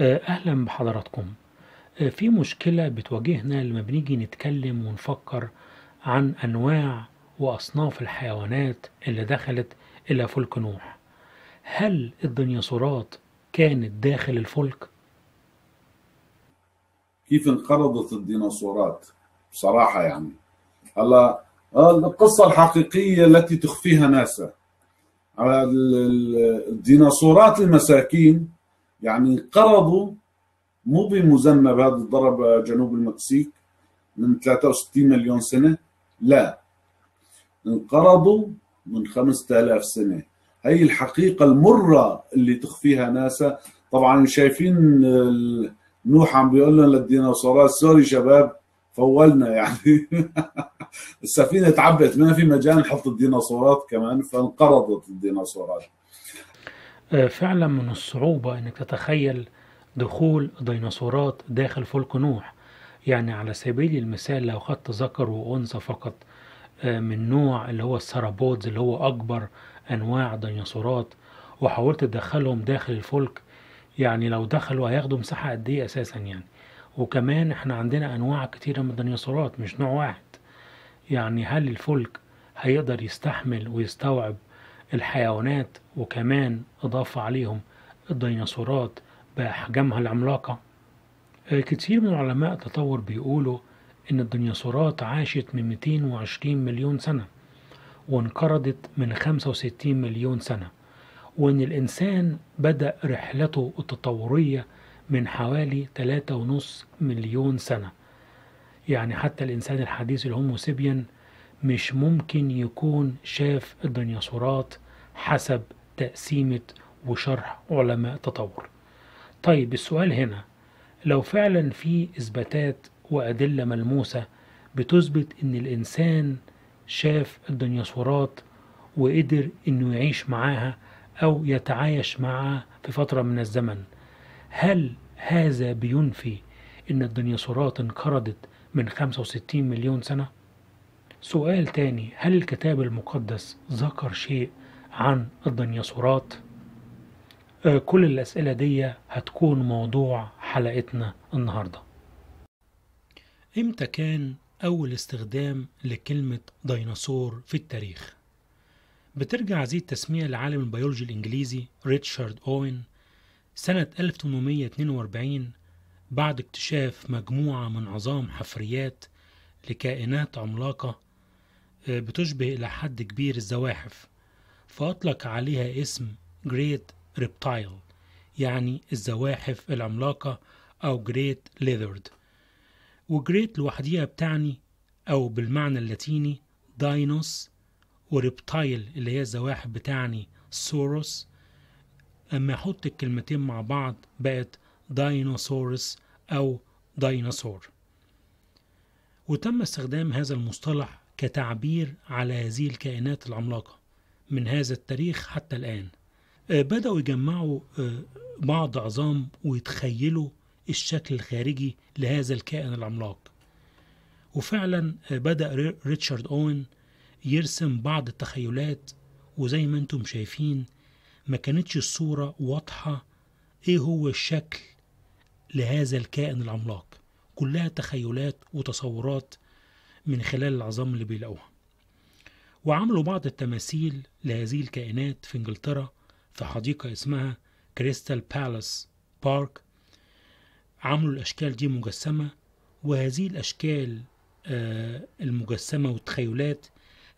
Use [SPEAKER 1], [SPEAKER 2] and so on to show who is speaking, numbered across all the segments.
[SPEAKER 1] آه، أهلا بحضراتكم آه، في مشكلة بتواجهنا لما بنيجي نتكلم ونفكر عن أنواع وأصناف الحيوانات اللي دخلت إلى فلك نوح هل الديناصورات كانت داخل الفلك؟ كيف انقرضت الديناصورات بصراحة يعني هلا آه، القصة الحقيقية التي تخفيها ناسا على الديناصورات المساكين يعني انقرضوا مو بمذنب هذا ضرب جنوب المكسيك من 63 مليون سنة لا انقرضوا من 5000 سنة هي الحقيقة المرة اللي تخفيها ناسا طبعا شايفين نوح عم بيقول لنا للديناصورات سوري شباب فولنا يعني السفينة تعبت ما في مجال نحط الديناصورات كمان فانقرضت الديناصورات آه، فعلا من الصعوبة انك تتخيل دخول ديناصورات داخل فلك نوح يعني على سبيل المثال لو خدت ذكر وأنثى فقط آه، من نوع اللي هو السرابودز اللي هو أكبر أنواع ديناصورات وحاولت تدخلهم داخل الفلك يعني لو دخلوا هياخدوا مساحة قد إيه أساسا يعني وكمان احنا عندنا أنواع كتيرة من الديناصورات مش نوع واحد يعني هل الفلك هيقدر يستحمل ويستوعب الحيوانات وكمان أضاف عليهم الديناصورات بأحجامها العملاقة آه، كتير من علماء التطور بيقولوا إن الديناصورات عاشت من 220 مليون سنة وانقرضت من 65 مليون سنة وإن الإنسان بدأ رحلته التطورية من حوالي 3.5 مليون سنة يعني حتى الإنسان الحديث الهومو سيبيان مش ممكن يكون شاف الديناصورات حسب تقسيمة وشرح علماء التطور طيب السؤال هنا لو فعلا في إثباتات وأدلة ملموسة بتثبت إن الإنسان شاف الديناصورات وقدر إنه يعيش معاها أو يتعايش معها في فترة من الزمن هل هذا بينفي إن الديناصورات انقرضت من 65 مليون سنة؟ سؤال تاني هل الكتاب المقدس ذكر شيء عن الديناصورات؟ آه، كل الأسئلة دي هتكون موضوع حلقتنا النهاردة إمتى كان أول استخدام لكلمة ديناصور في التاريخ؟ بترجع هذه التسمية لعالم البيولوجي الإنجليزي ريتشارد أوين سنة 1842 بعد اكتشاف مجموعة من عظام حفريات لكائنات عملاقة بتشبه إلى حد كبير الزواحف فأطلق عليها اسم Great Reptile يعني الزواحف العملاقة أو Great Lizard وجريت لوحديها بتعني أو بالمعنى اللاتيني داينوس وريبتايل اللي هي الزواحف بتعني سوروس أما أحط الكلمتين مع بعض بقت داينوسورس أو ديناصور وتم استخدام هذا المصطلح كتعبير على هذه الكائنات العملاقة من هذا التاريخ حتى الآن آه، بدأوا يجمعوا آه، بعض عظام ويتخيلوا الشكل الخارجي لهذا الكائن العملاق وفعلا آه، بدأ ريتشارد أوين يرسم بعض التخيلات وزي ما انتم شايفين ما كانتش الصورة واضحة ايه هو الشكل لهذا الكائن العملاق كلها تخيلات وتصورات من خلال العظام اللي بيلاقوها وعملوا بعض التماثيل لهذه الكائنات في انجلترا في حديقة اسمها كريستال بالاس بارك عملوا الأشكال دي مجسمة وهذه الأشكال آه، المجسمة والتخيلات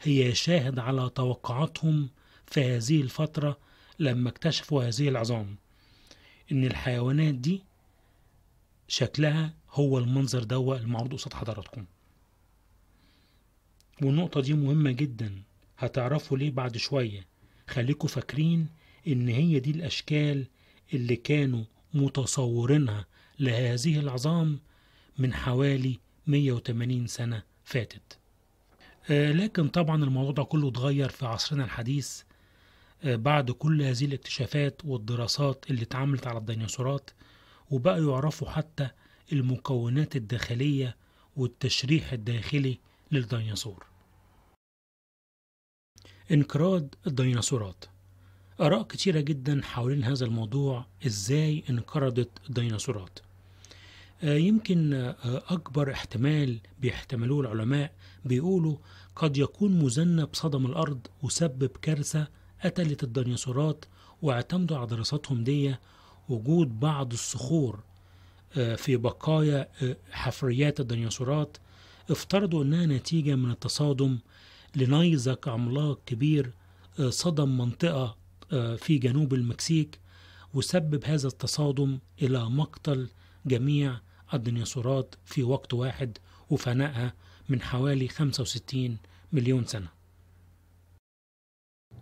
[SPEAKER 1] هي شاهد على توقعاتهم في هذه الفترة لما اكتشفوا هذه العظام إن الحيوانات دي شكلها هو المنظر دوا المعروض قصاد حضراتكم والنقطة دي مهمة جدا هتعرفوا ليه بعد شوية خليكوا فاكرين إن هي دي الأشكال اللي كانوا متصورينها لهذه العظام من حوالي 180 سنة فاتت آه، لكن طبعا الموضوع ده كله اتغير في عصرنا الحديث آه، بعد كل هذه الاكتشافات والدراسات اللي اتعملت على الديناصورات وبقوا يعرفوا حتى المكونات الداخلية والتشريح الداخلي للديناصور انقراض الديناصورات آراء كتيرة جدا حوالين هذا الموضوع ازاي انقرضت الديناصورات آه، يمكن آه، أكبر احتمال بيحتملوه العلماء بيقولوا قد يكون مذنب صدم الأرض وسبب كارثة قتلت الديناصورات واعتمدوا على دراساتهم دي وجود بعض الصخور آه، في بقايا حفريات الديناصورات افترضوا أنها نتيجة من التصادم لنيزك عملاق كبير آه، صدم منطقة آه، في جنوب المكسيك وسبب هذا التصادم إلى مقتل جميع الديناصورات في وقت واحد وفنائها من حوالي 65 مليون سنة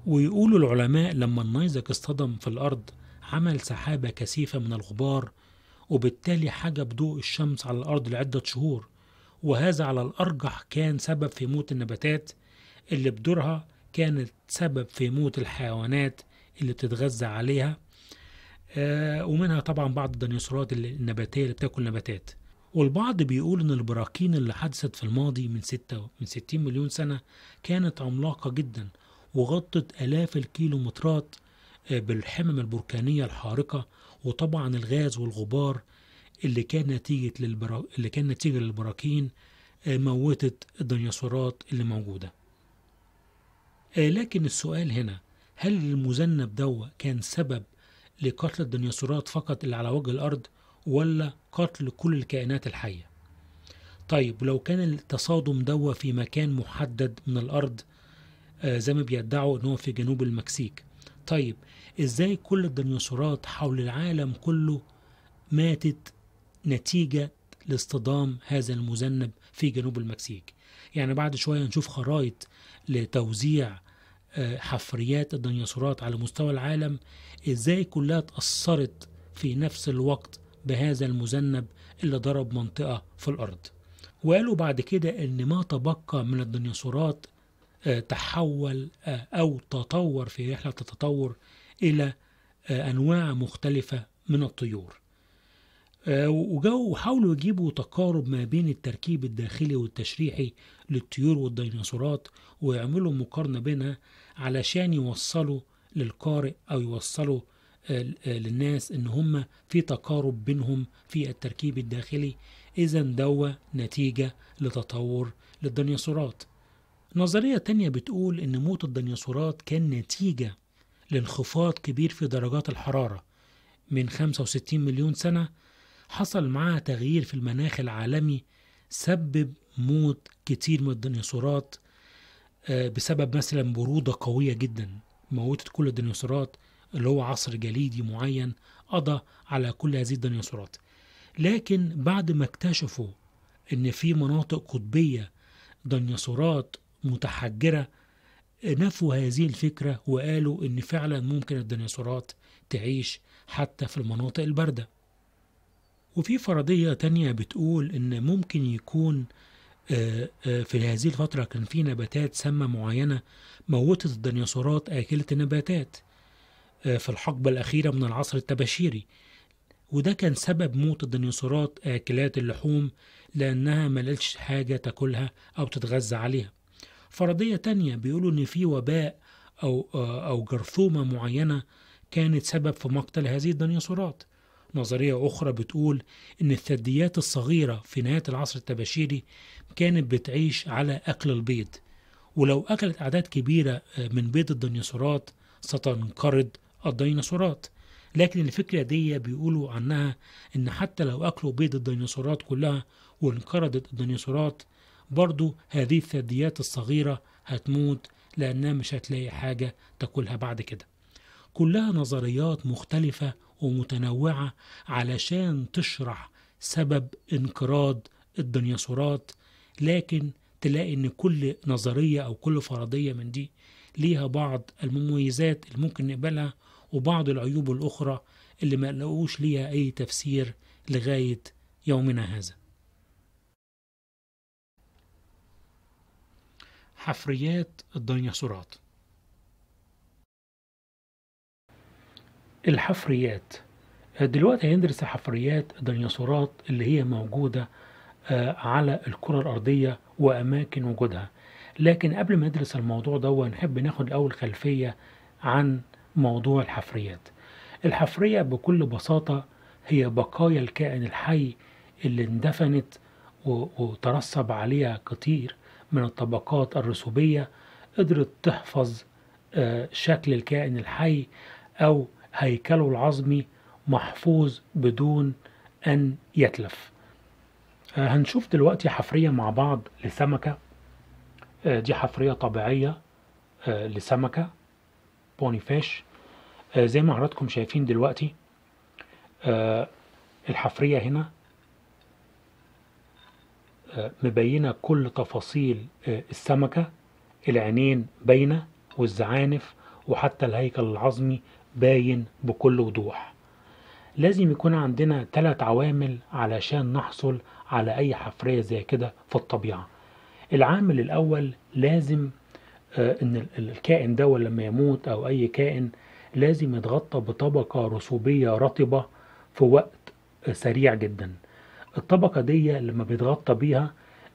[SPEAKER 1] ويقول العلماء لما النيزك اصطدم في الأرض عمل سحابة كثيفة من الغبار وبالتالي حجب ضوء الشمس على الأرض لعدة شهور وهذا على الأرجح كان سبب في موت النباتات اللي بدورها كانت سبب في موت الحيوانات اللي بتتغذى عليها آه، ومنها طبعا بعض الديناصورات النباتية اللي بتاكل نباتات والبعض بيقول ان البراكين اللي حدثت في الماضي من ستة من ستين مليون سنة كانت عملاقة جدا وغطت آلاف الكيلومترات آه، بالحمم البركانية الحارقة وطبعا الغاز والغبار اللي كان نتيجة للبرا... اللي كان نتيجة للبراكين آه، موتت الديناصورات اللي موجودة آه، لكن السؤال هنا هل المذنب دوا كان سبب لقتل الديناصورات فقط اللي على وجه الأرض ولا قتل كل الكائنات الحية طيب ولو كان التصادم دوا في مكان محدد من الأرض آه، زي ما بيدعوا ان هو في جنوب المكسيك طيب ازاي كل الديناصورات حول العالم كله ماتت نتيجة لاصطدام هذا المذنب في جنوب المكسيك يعني بعد شوية نشوف خرائط لتوزيع آه، حفريات الديناصورات على مستوى العالم ازاي كلها تأثرت في نفس الوقت بهذا المذنب اللي ضرب منطقة في الأرض وقالوا بعد كده ان ما تبقى من الديناصورات آه، تحول آه، او تطور في رحله التطور الى انواع مختلفه من الطيور آه، وجاوا وحاولوا يجيبوا تقارب ما بين التركيب الداخلي والتشريحي للطيور والديناصورات ويعملوا مقارنة بينها علشان يوصلوا للقارئ أو يوصلوا آه، آه، للناس ان هم في تقارب بينهم في التركيب الداخلي اذا دوا نتيجة لتطور للديناصورات نظرية تانية بتقول ان موت الديناصورات كان نتيجة لانخفاض كبير في درجات الحرارة من 65 مليون سنة حصل معاها تغيير في المناخ العالمي سبب موت كتير من الديناصورات آه، بسبب مثلا برودة قوية جدا موتت كل الديناصورات اللي هو عصر جليدي معين قضى على كل هذه الديناصورات لكن بعد ما اكتشفوا ان في مناطق قطبية ديناصورات متحجرة نفوا هذه الفكرة وقالوا ان فعلا ممكن الديناصورات تعيش حتى في المناطق البارده وفي فرضية تانية بتقول إن ممكن يكون آه، آه، في هذه الفترة كان في نباتات سامة معينة موتت الديناصورات آكلة النباتات آه، في الحقبة الأخيرة من العصر التباشيري وده كان سبب موت الديناصورات آكلات اللحوم لأنها ملقتش حاجة تاكلها أو تتغذى عليها فرضية تانية بيقولوا إن في وباء أو أو جرثومة معينة كانت سبب في مقتل هذه الديناصورات نظرية أخرى بتقول إن الثدييات الصغيرة في نهاية العصر التباشيري كانت بتعيش على أكل البيض ولو أكلت أعداد كبيرة آه، من بيض الديناصورات ستنقرض الديناصورات لكن الفكرة دي بيقولوا عنها إن حتى لو أكلوا بيض الديناصورات كلها وانقرضت الديناصورات برضو هذه الثدييات الصغيرة هتموت لأنها مش هتلاقي حاجة تاكلها بعد كده كلها نظريات مختلفة ومتنوعة علشان تشرح سبب انقراض الديناصورات لكن تلاقي ان كل نظرية او كل فرضية من دي ليها بعض المميزات اللي ممكن نقبلها وبعض العيوب الأخرى اللي ما لقوش ليها أي تفسير لغاية يومنا هذا حفريات الديناصورات الحفريات آه، دلوقتي هندرس حفريات الديناصورات اللي هي موجودة آه، على الكرة الأرضية وأماكن وجودها لكن قبل ما ندرس الموضوع ده نحب ناخد الأول خلفية عن موضوع الحفريات الحفرية بكل بساطة هي بقايا الكائن الحي اللي اندفنت وترسب عليها كتير من الطبقات الرسوبية قدرت تحفظ آه، شكل الكائن الحي أو هيكله العظمي محفوظ بدون أن يتلف آه، هنشوف دلوقتي حفرية مع بعض لسمكة آه، دي حفرية طبيعية آه، لسمكة بوني فيش زي ما حضراتكم شايفين دلوقتي الحفرية هنا مبينة كل تفاصيل السمكة العينين باينة والزعانف وحتى الهيكل العظمي باين بكل وضوح لازم يكون عندنا ثلاث عوامل علشان نحصل على أي حفرية زي كده في الطبيعة العامل الأول لازم آه، إن الكائن ده لما يموت أو أي كائن لازم يتغطى بطبقة رسوبية رطبة في وقت سريع جدا الطبقة دي لما بيتغطى بيها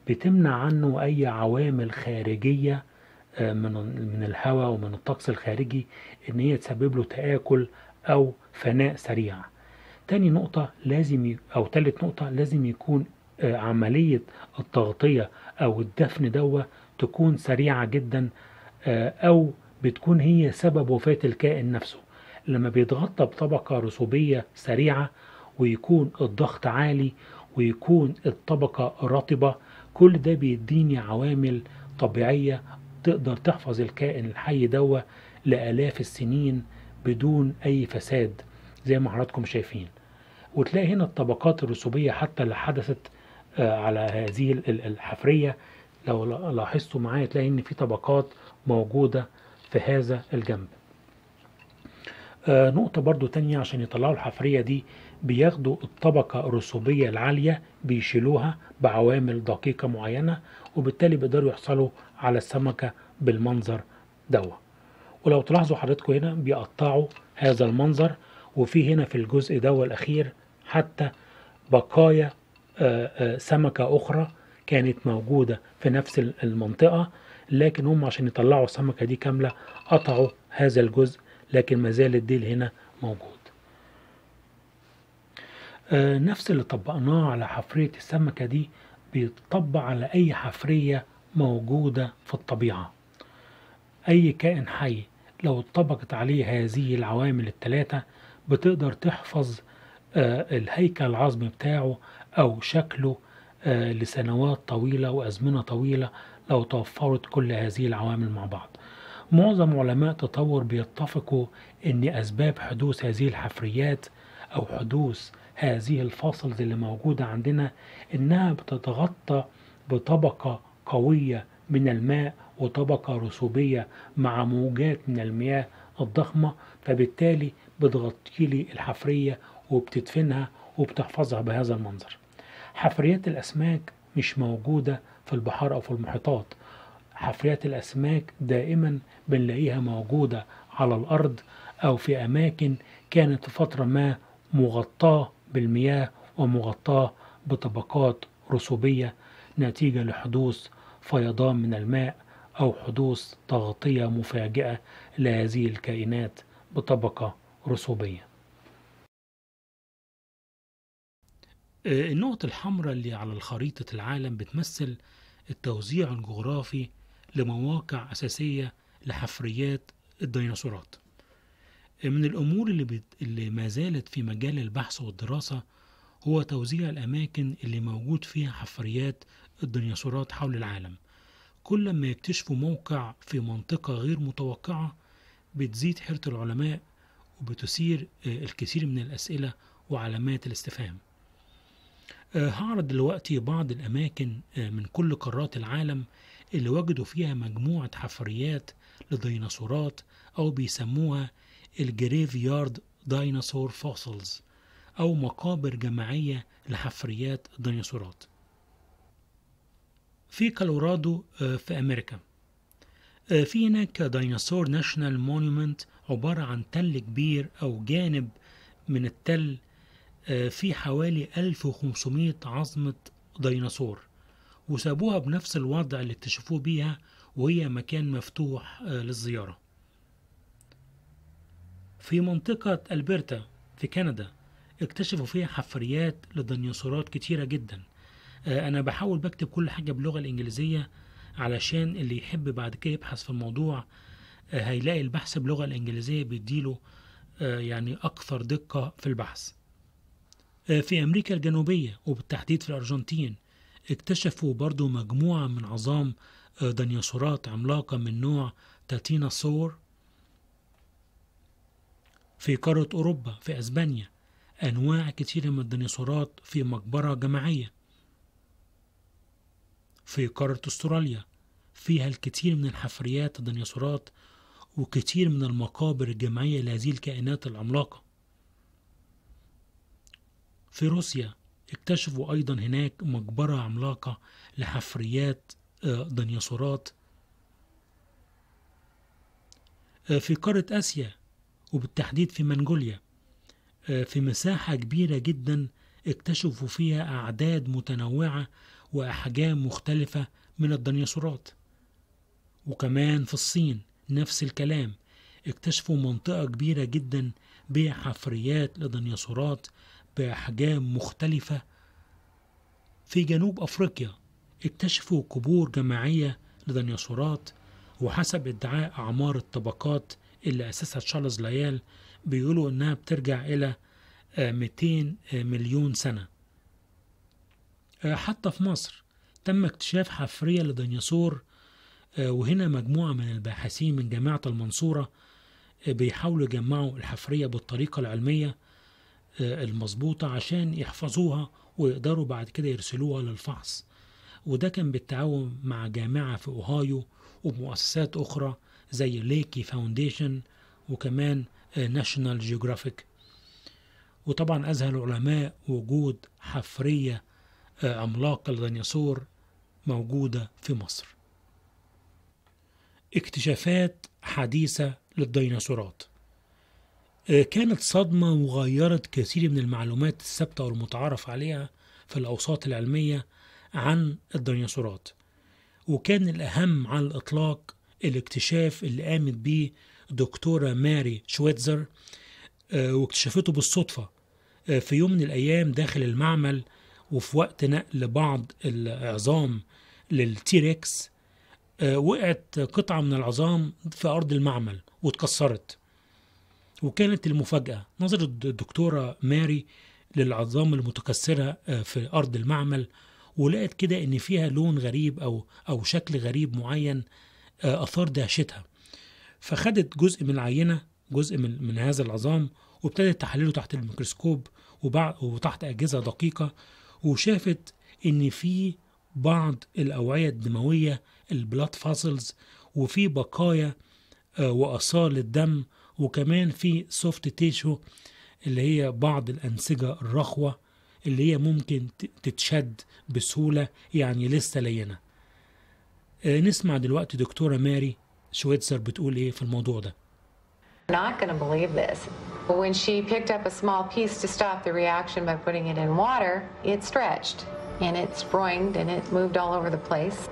[SPEAKER 1] بتمنع عنه أي عوامل خارجية من من الهواء ومن الطقس الخارجي ان هي تسبب له تآكل او فناء سريع تاني نقطة لازم او تالت نقطة لازم يكون آه، عملية التغطية او الدفن دوة تكون سريعة جدا آه، او بتكون هي سبب وفاة الكائن نفسه لما بيتغطى بطبقة رسوبية سريعة ويكون الضغط عالي ويكون الطبقة رطبة كل ده بيديني عوامل طبيعية تقدر تحفظ الكائن الحي دوا لآلاف السنين بدون أي فساد زي ما حضراتكم شايفين وتلاقي هنا الطبقات الرسوبية حتى اللي حدثت آه، على هذه الحفرية لو لاحظتوا معايا تلاقي ان في طبقات موجودة في هذا الجنب آه، نقطة برضو تانية عشان يطلعوا الحفرية دي بياخدوا الطبقة الرسوبية العالية بيشيلوها بعوامل دقيقة معينة وبالتالي بيقدروا يحصلوا على السمكة بالمنظر دوا ولو تلاحظوا حضرتكم هنا بيقطعوا هذا المنظر وفي هنا في الجزء دوا الأخير حتى بقايا آه، آه، سمكة أخرى كانت موجودة في نفس المنطقة لكن هم عشان يطلعوا السمكة دي كاملة قطعوا هذا الجزء لكن ما زال الديل هنا موجود آه، نفس اللي طبقناه على حفرية السمكة دي بيتطبق على أي حفرية موجودة في الطبيعة أي كائن حي لو اتطبقت عليه هذه العوامل الثلاثة بتقدر تحفظ آه، الهيكل العظمي بتاعه أو شكله آه، لسنوات طويلة وأزمنة طويلة لو توفرت كل هذه العوامل مع بعض معظم علماء التطور بيتفقوا أن أسباب حدوث هذه الحفريات أو حدوث هذه الفاصلز اللي موجودة عندنا إنها بتتغطى بطبقة قوية من الماء وطبقة رسوبية مع موجات من المياه الضخمة فبالتالي بتغطي لي الحفرية وبتدفنها وبتحفظها بهذا المنظر حفريات الأسماك مش موجودة في البحار أو في المحيطات حفريات الأسماك دائما بنلاقيها موجودة على الأرض أو في أماكن كانت فترة ما مغطاة بالمياه ومغطاة بطبقات رسوبية نتيجة لحدوث فيضان من الماء أو حدوث تغطية مفاجئة لهذه الكائنات بطبقة رسوبية آه، النقطة الحمراء اللي على خريطة العالم بتمثل التوزيع الجغرافي لمواقع أساسية لحفريات الديناصورات آه، من الأمور اللي, بت... اللي ما زالت في مجال البحث والدراسة هو توزيع الأماكن اللي موجود فيها حفريات الديناصورات حول العالم كل ما يكتشفوا موقع في منطقة غير متوقعة بتزيد حيرة العلماء وبتثير آه، الكثير من الأسئلة وعلامات الاستفهام آه، هعرض دلوقتي بعض الأماكن آه، من كل قارات العالم اللي وجدوا فيها مجموعة حفريات لديناصورات أو بيسموها الجريف يارد ديناصور فوسلز أو مقابر جماعية لحفريات الديناصورات في كولورادو آه، في أمريكا آه، في هناك ديناصور ناشونال مونيومنت عبارة عن تل كبير أو جانب من التل آه، في حوالي 1500 عظمة ديناصور وسابوها بنفس الوضع اللي اكتشفوه بيها وهي مكان مفتوح للزيارة في منطقة ألبرتا في كندا اكتشفوا فيها حفريات لديناصورات كتيرة جدا آه، انا بحاول بكتب كل حاجه باللغه الانجليزيه علشان اللي يحب بعد كده يبحث في الموضوع آه، هيلاقي البحث باللغه الانجليزيه بيديله آه، يعني اكثر دقه في البحث في امريكا الجنوبيه وبالتحديد في الارجنتين اكتشفوا برضو مجموعه من عظام ديناصورات عملاقه من نوع تاتينا سور في قارة أوروبا في أسبانيا أنواع كتيرة من الديناصورات في مقبرة جماعية في قارة أستراليا فيها الكثير من الحفريات الديناصورات وكثير من المقابر الجماعية لهذه الكائنات العملاقة في روسيا اكتشفوا أيضا هناك مقبرة عملاقة لحفريات آه، ديناصورات آه، في قارة آسيا وبالتحديد في منغوليا آه، في مساحة كبيرة جدا اكتشفوا فيها أعداد متنوعة وأحجام مختلفة من الديناصورات وكمان في الصين نفس الكلام اكتشفوا منطقة كبيرة جدا بحفريات لديناصورات بأحجام مختلفة في جنوب أفريقيا اكتشفوا قبور جماعية لديناصورات وحسب ادعاء أعمار الطبقات اللي أسسها تشارلز ليال بيقولوا إنها بترجع إلى 200 مليون سنة آه، حتى في مصر تم اكتشاف حفرية لديناصور آه، وهنا مجموعة من الباحثين من جامعة المنصورة آه، بيحاولوا يجمعوا الحفرية بالطريقة العلمية المظبوطة عشان يحفظوها ويقدروا بعد كده يرسلوها للفحص وده كان بالتعاون مع جامعة في أوهايو ومؤسسات أخرى زي ليكي فاونديشن وكمان ناشونال جيوغرافيك وطبعا أذهل العلماء وجود حفرية عملاق الديناصور موجودة في مصر اكتشافات حديثة للديناصورات آه، كانت صدمة وغيرت كثير من المعلومات الثابتة والمتعارف عليها في الأوساط العلمية عن الديناصورات وكان الأهم على الإطلاق الاكتشاف اللي قامت بيه دكتورة ماري شويتزر آه، واكتشفته بالصدفة آه، في يوم من الأيام داخل المعمل وفي وقت نقل بعض العظام للتيركس آه، وقعت قطعة من العظام في أرض المعمل واتكسرت وكانت المفاجأة نظرت الدكتورة ماري للعظام المتكسرة آه، في أرض المعمل ولقت كده إن فيها لون غريب أو أو شكل غريب معين آه، أثار دهشتها فخدت جزء من العينة جزء من من هذا العظام وابتدت تحليله تحت الميكروسكوب وتحت أجهزة دقيقة وشافت ان في بعض الاوعيه الدمويه البلاد فاسلز وفي بقايا آه، واثار للدم وكمان في سوفت تيشو اللي هي بعض الانسجه الرخوه اللي هي ممكن تتشد بسهوله يعني لسه لينه آه، نسمع دلوقتي دكتوره ماري شويتزر بتقول ايه في الموضوع ده not going to believe this. When she picked up a small piece to stop the reaction by putting it in water, it stretched and it springed and it moved all over the place.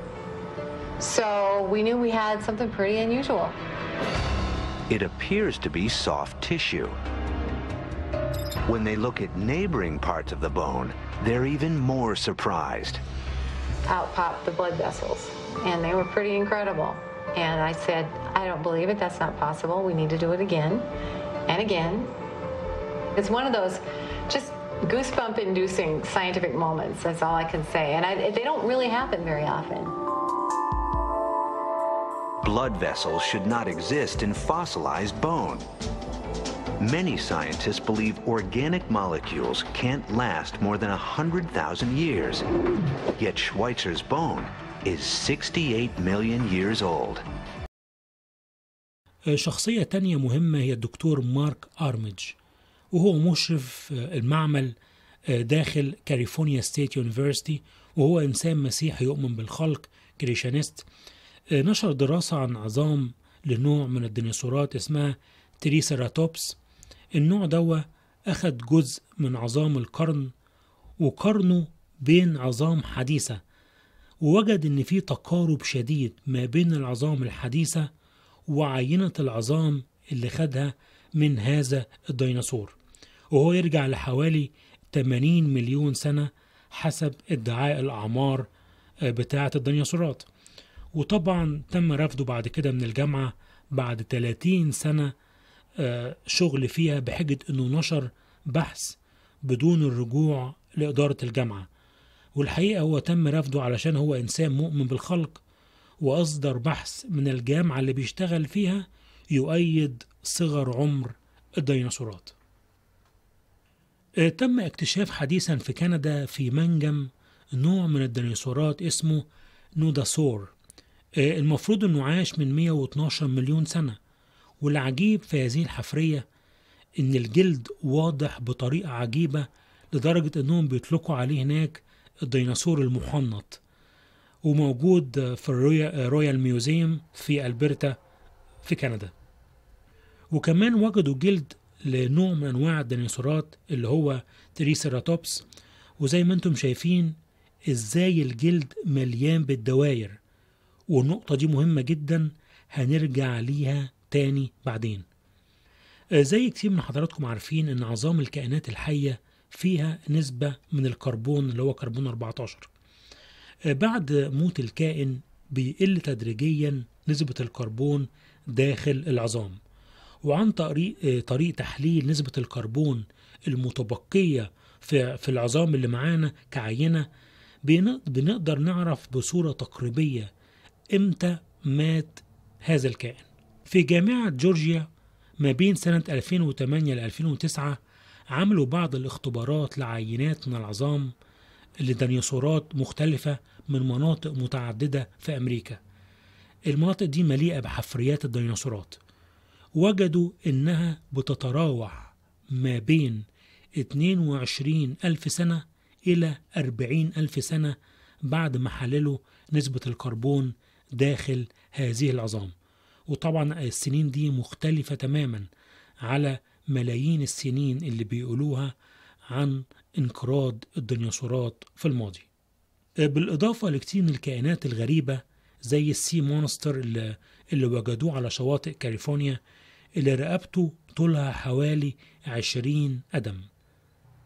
[SPEAKER 1] So we knew we had something pretty unusual. It appears to be soft tissue. When they look at neighboring parts of the bone, they're even more surprised. Out popped the blood vessels, and they were pretty incredible. And I said, I don't believe it. That's not possible. We need to do it again and again. It's one of those just goosebump inducing scientific moments. That's all I can say. And I, they don't really happen very often. Blood vessels should not exist in fossilized bone. Many scientists believe organic molecules can't last more than 100,000 years. Yet Schweitzer's bone is 68 million years old. آه، شخصية تانية مهمة هي الدكتور مارك أرمج وهو مشرف آه، المعمل آه، داخل كاليفورنيا ستيت يونيفرستي وهو إنسان مسيحي يؤمن بالخلق كريشانيست نشر دراسة عن عظام لنوع من الديناصورات اسمها تريسيراتوبس النوع دوا أخد جزء من عظام القرن وقرنه بين عظام حديثة ووجد ان في تقارب شديد ما بين العظام الحديثه وعينه العظام اللي خدها من هذا الديناصور وهو يرجع لحوالي 80 مليون سنه حسب ادعاء الاعمار آه، بتاعه الديناصورات وطبعا تم رفضه بعد كده من الجامعه بعد 30 سنه آه، شغل فيها بحجه انه نشر بحث بدون الرجوع لاداره الجامعه والحقيقة هو تم رفضه علشان هو إنسان مؤمن بالخلق وأصدر بحث من الجامعة اللي بيشتغل فيها يؤيد صغر عمر الديناصورات آه، تم اكتشاف حديثا في كندا في منجم نوع من الديناصورات اسمه نوداسور آه، المفروض انه عاش من 112 مليون سنة والعجيب في هذه الحفرية ان الجلد واضح بطريقة عجيبة لدرجة انهم بيطلقوا عليه هناك الديناصور المحنط وموجود في الرويال ميوزيوم في ألبرتا في كندا وكمان وجدوا جلد لنوع من أنواع الديناصورات اللي هو تريسيراتوبس وزي ما انتم شايفين ازاي الجلد مليان بالدواير والنقطة دي مهمة جدا هنرجع ليها تاني بعدين آه، زي كتير من حضراتكم عارفين ان عظام الكائنات الحية فيها نسبة من الكربون اللي هو كربون 14 آه، بعد موت الكائن بيقل تدريجيا نسبة الكربون داخل العظام وعن طريق آه، طريق تحليل نسبة الكربون المتبقية في في العظام اللي معانا كعينة بنقدر نعرف بصورة تقريبية إمتى مات هذا الكائن في جامعة جورجيا ما بين سنة 2008 ل 2009 عملوا بعض الاختبارات لعينات من العظام لديناصورات مختلفة من مناطق متعددة في أمريكا المناطق دي مليئة بحفريات الديناصورات وجدوا إنها بتتراوح ما بين 22 ألف سنة إلى 40 ألف سنة بعد ما حللوا نسبة الكربون داخل هذه العظام وطبعا السنين دي مختلفة تماما على ملايين السنين اللي بيقولوها عن انقراض الديناصورات في الماضي آه، بالإضافة لكتير من الكائنات الغريبة زي السي مونستر اللي, اللي وجدوه على شواطئ كاليفورنيا اللي رقبته طولها حوالي 20 قدم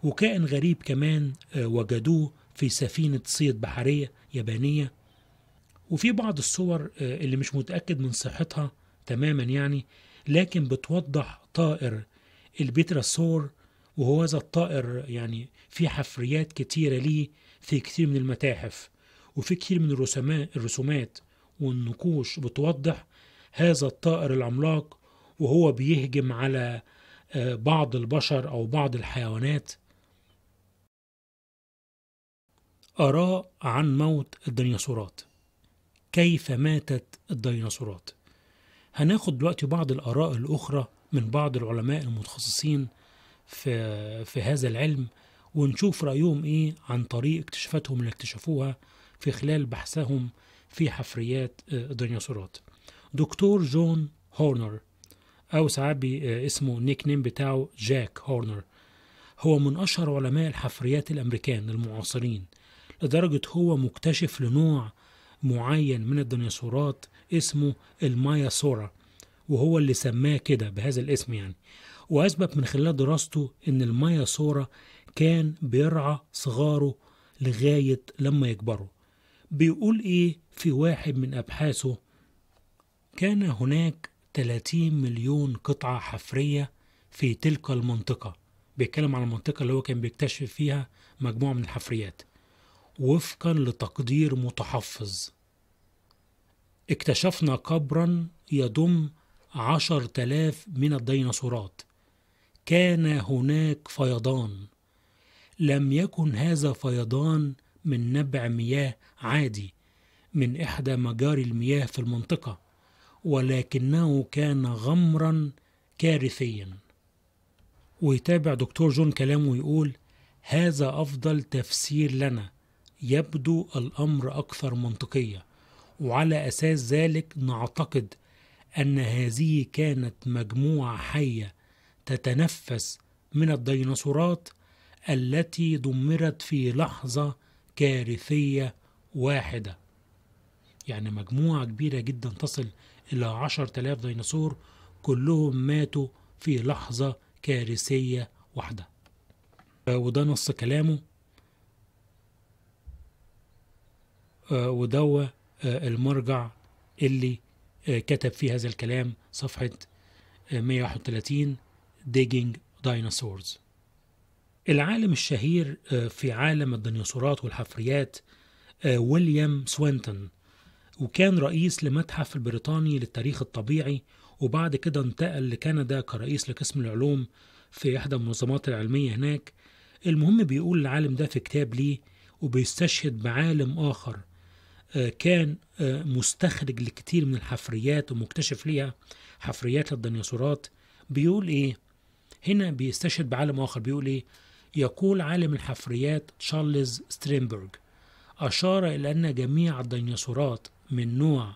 [SPEAKER 1] وكائن غريب كمان آه، وجدوه في سفينة صيد بحرية يابانية وفي بعض الصور آه، اللي مش متأكد من صحتها تماما يعني لكن بتوضح طائر البتراسور وهو هذا الطائر يعني في حفريات كتيرة ليه في كتير من المتاحف وفي كتير من الرسومات والنقوش بتوضح هذا الطائر العملاق وهو بيهجم على آه، بعض البشر أو بعض الحيوانات آراء عن موت الديناصورات كيف ماتت الديناصورات هناخد دلوقتي بعض الآراء الأخرى من بعض العلماء المتخصصين في في هذا العلم ونشوف رأيهم إيه عن طريق اكتشافاتهم اللي اكتشفوها في خلال بحثهم في حفريات آه، الديناصورات دكتور جون هورنر أو ساعات آه، اسمه نيك نيم بتاعه جاك هورنر هو من أشهر علماء الحفريات الأمريكان المعاصرين لدرجة هو مكتشف لنوع معين من الديناصورات اسمه الماياسورا وهو اللي سماه كده بهذا الاسم يعني وأثبت من خلال دراسته إن المايا صورة كان بيرعى صغاره لغاية لما يكبروا بيقول إيه في واحد من أبحاثه كان هناك 30 مليون قطعة حفرية في تلك المنطقة بيتكلم على المنطقة اللي هو كان بيكتشف فيها مجموعة من الحفريات وفقا لتقدير متحفظ اكتشفنا قبرا يضم عشر تلاف من الديناصورات كان هناك فيضان لم يكن هذا فيضان من نبع مياه عادي من إحدى مجاري المياه في المنطقة ولكنه كان غمرا كارثيا ويتابع دكتور جون كلامه ويقول هذا أفضل تفسير لنا يبدو الأمر أكثر منطقية وعلى أساس ذلك نعتقد أن هذه كانت مجموعة حية تتنفس من الديناصورات التي دمرت في لحظة كارثية واحدة يعني مجموعة كبيرة جدا تصل إلى عشر تلاف ديناصور كلهم ماتوا في لحظة كارثية واحدة آه، وده نص كلامه آه، وده آه، المرجع اللي آه، كتب في هذا الكلام صفحة 131 آه، Digging Dinosaurs العالم الشهير آه، في عالم الديناصورات والحفريات ويليام سوينتون وكان رئيس لمتحف البريطاني للتاريخ الطبيعي وبعد كده انتقل لكندا كرئيس لقسم العلوم في إحدى المنظمات العلمية هناك المهم بيقول العالم ده في كتاب ليه وبيستشهد بعالم آخر كان آه، مستخرج لكتير من الحفريات ومكتشف ليها حفريات للديناصورات بيقول ايه هنا بيستشهد بعالم اخر بيقول ايه يقول عالم الحفريات تشارلز سترينبرغ أشار إلى أن جميع الديناصورات من نوع